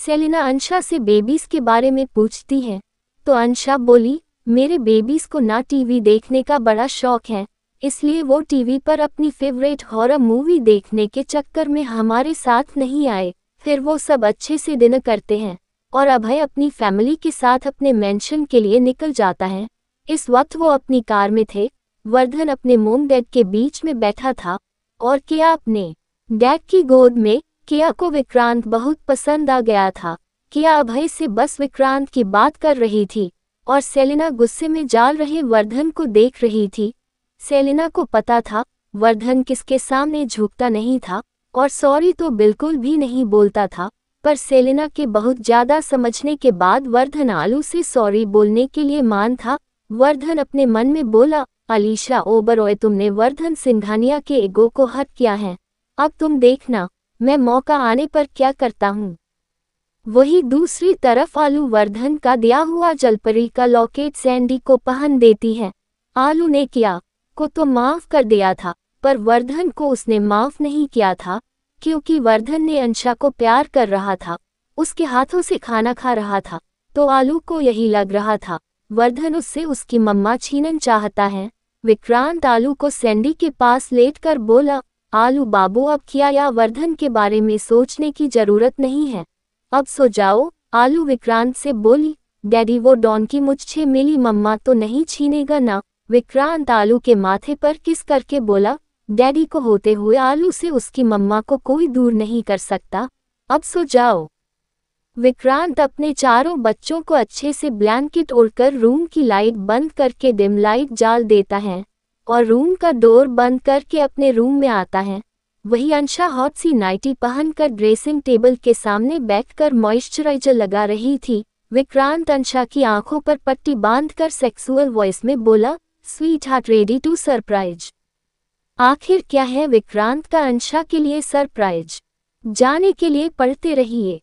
सेलिना अंशा से बेबीज के बारे में पूछती है तो अंशा बोली मेरे बेबीज को ना टीवी देखने का बड़ा शौक है इसलिए वो टीवी पर अपनी फेवरेट हॉरर मूवी देखने के चक्कर में हमारे साथ नहीं आए फिर वो सब अच्छे से दिन करते हैं और अभय अपनी फैमिली के साथ अपने मेंशन के लिए निकल जाता है इस वक्त वो अपनी कार में थे वर्धन अपने मोम डैड के बीच में बैठा था और किया अपने डैड की गोद में किया को विक्रांत बहुत पसंद आ गया था किया अभय से बस विक्रांत की बात कर रही थी और सेलिना गुस्से में जाल रहे वर्धन को देख रही थी सेलिना को पता था वर्धन किसके सामने झुकता नहीं था और सॉरी तो बिल्कुल भी नहीं बोलता था पर सेलेना के बहुत ज्यादा समझने के बाद वर्धन आलू से सॉरी बोलने के लिए मान था वर्धन अपने मन में बोला अलीशा ओबरॉय तुमने वर्धन सिंघानिया के एगो को हत किया है अब तुम देखना मैं मौका आने पर क्या करता हूँ वही दूसरी तरफ आलू वर्धन का दिया हुआ जलपरी का लॉकेट सैंडी को पहन देती है आलू ने किया को तो माफ कर दिया था पर वर्धन को उसने माफ नहीं किया था क्योंकि वर्धन ने अंशा को प्यार कर रहा था उसके हाथों से खाना खा रहा था तो आलू को यही लग रहा था वर्धन उससे उसकी मम्मा छीनन चाहता है विक्रांत आलू को सैंडी के पास लेट कर बोला आलू बाबू अब किया या वर्धन के बारे में सोचने की जरूरत नहीं है अब सो जाओ आलू विक्रांत से बोली डैडी वो डॉन की मुझसे मिली मम्मा तो नहीं छीनेगा ना विक्रांत आलू के माथे पर किस करके बोला डैडी को होते हुए आलू से उसकी मम्मा को कोई दूर नहीं कर सकता अब सो जाओ विक्रांत अपने चारों बच्चों को अच्छे से ब्लैंकेट ओढ़कर रूम की लाइट बंद करके डिम लाइट जाल देता है और रूम का डोर बंद करके अपने रूम में आता है वही अंशा हॉट सी नाइटी पहनकर ड्रेसिंग टेबल के सामने बैठकर मॉइस्चराइजर लगा रही थी विक्रांत अंशा की आंखों पर पट्टी बांधकर सेक्सुअल वॉइस में बोला sweetheart ready to surprise आखिर क्या है विक्रांत का अंशा के लिए सरप्राइज जाने के लिए पढ़ते रहिए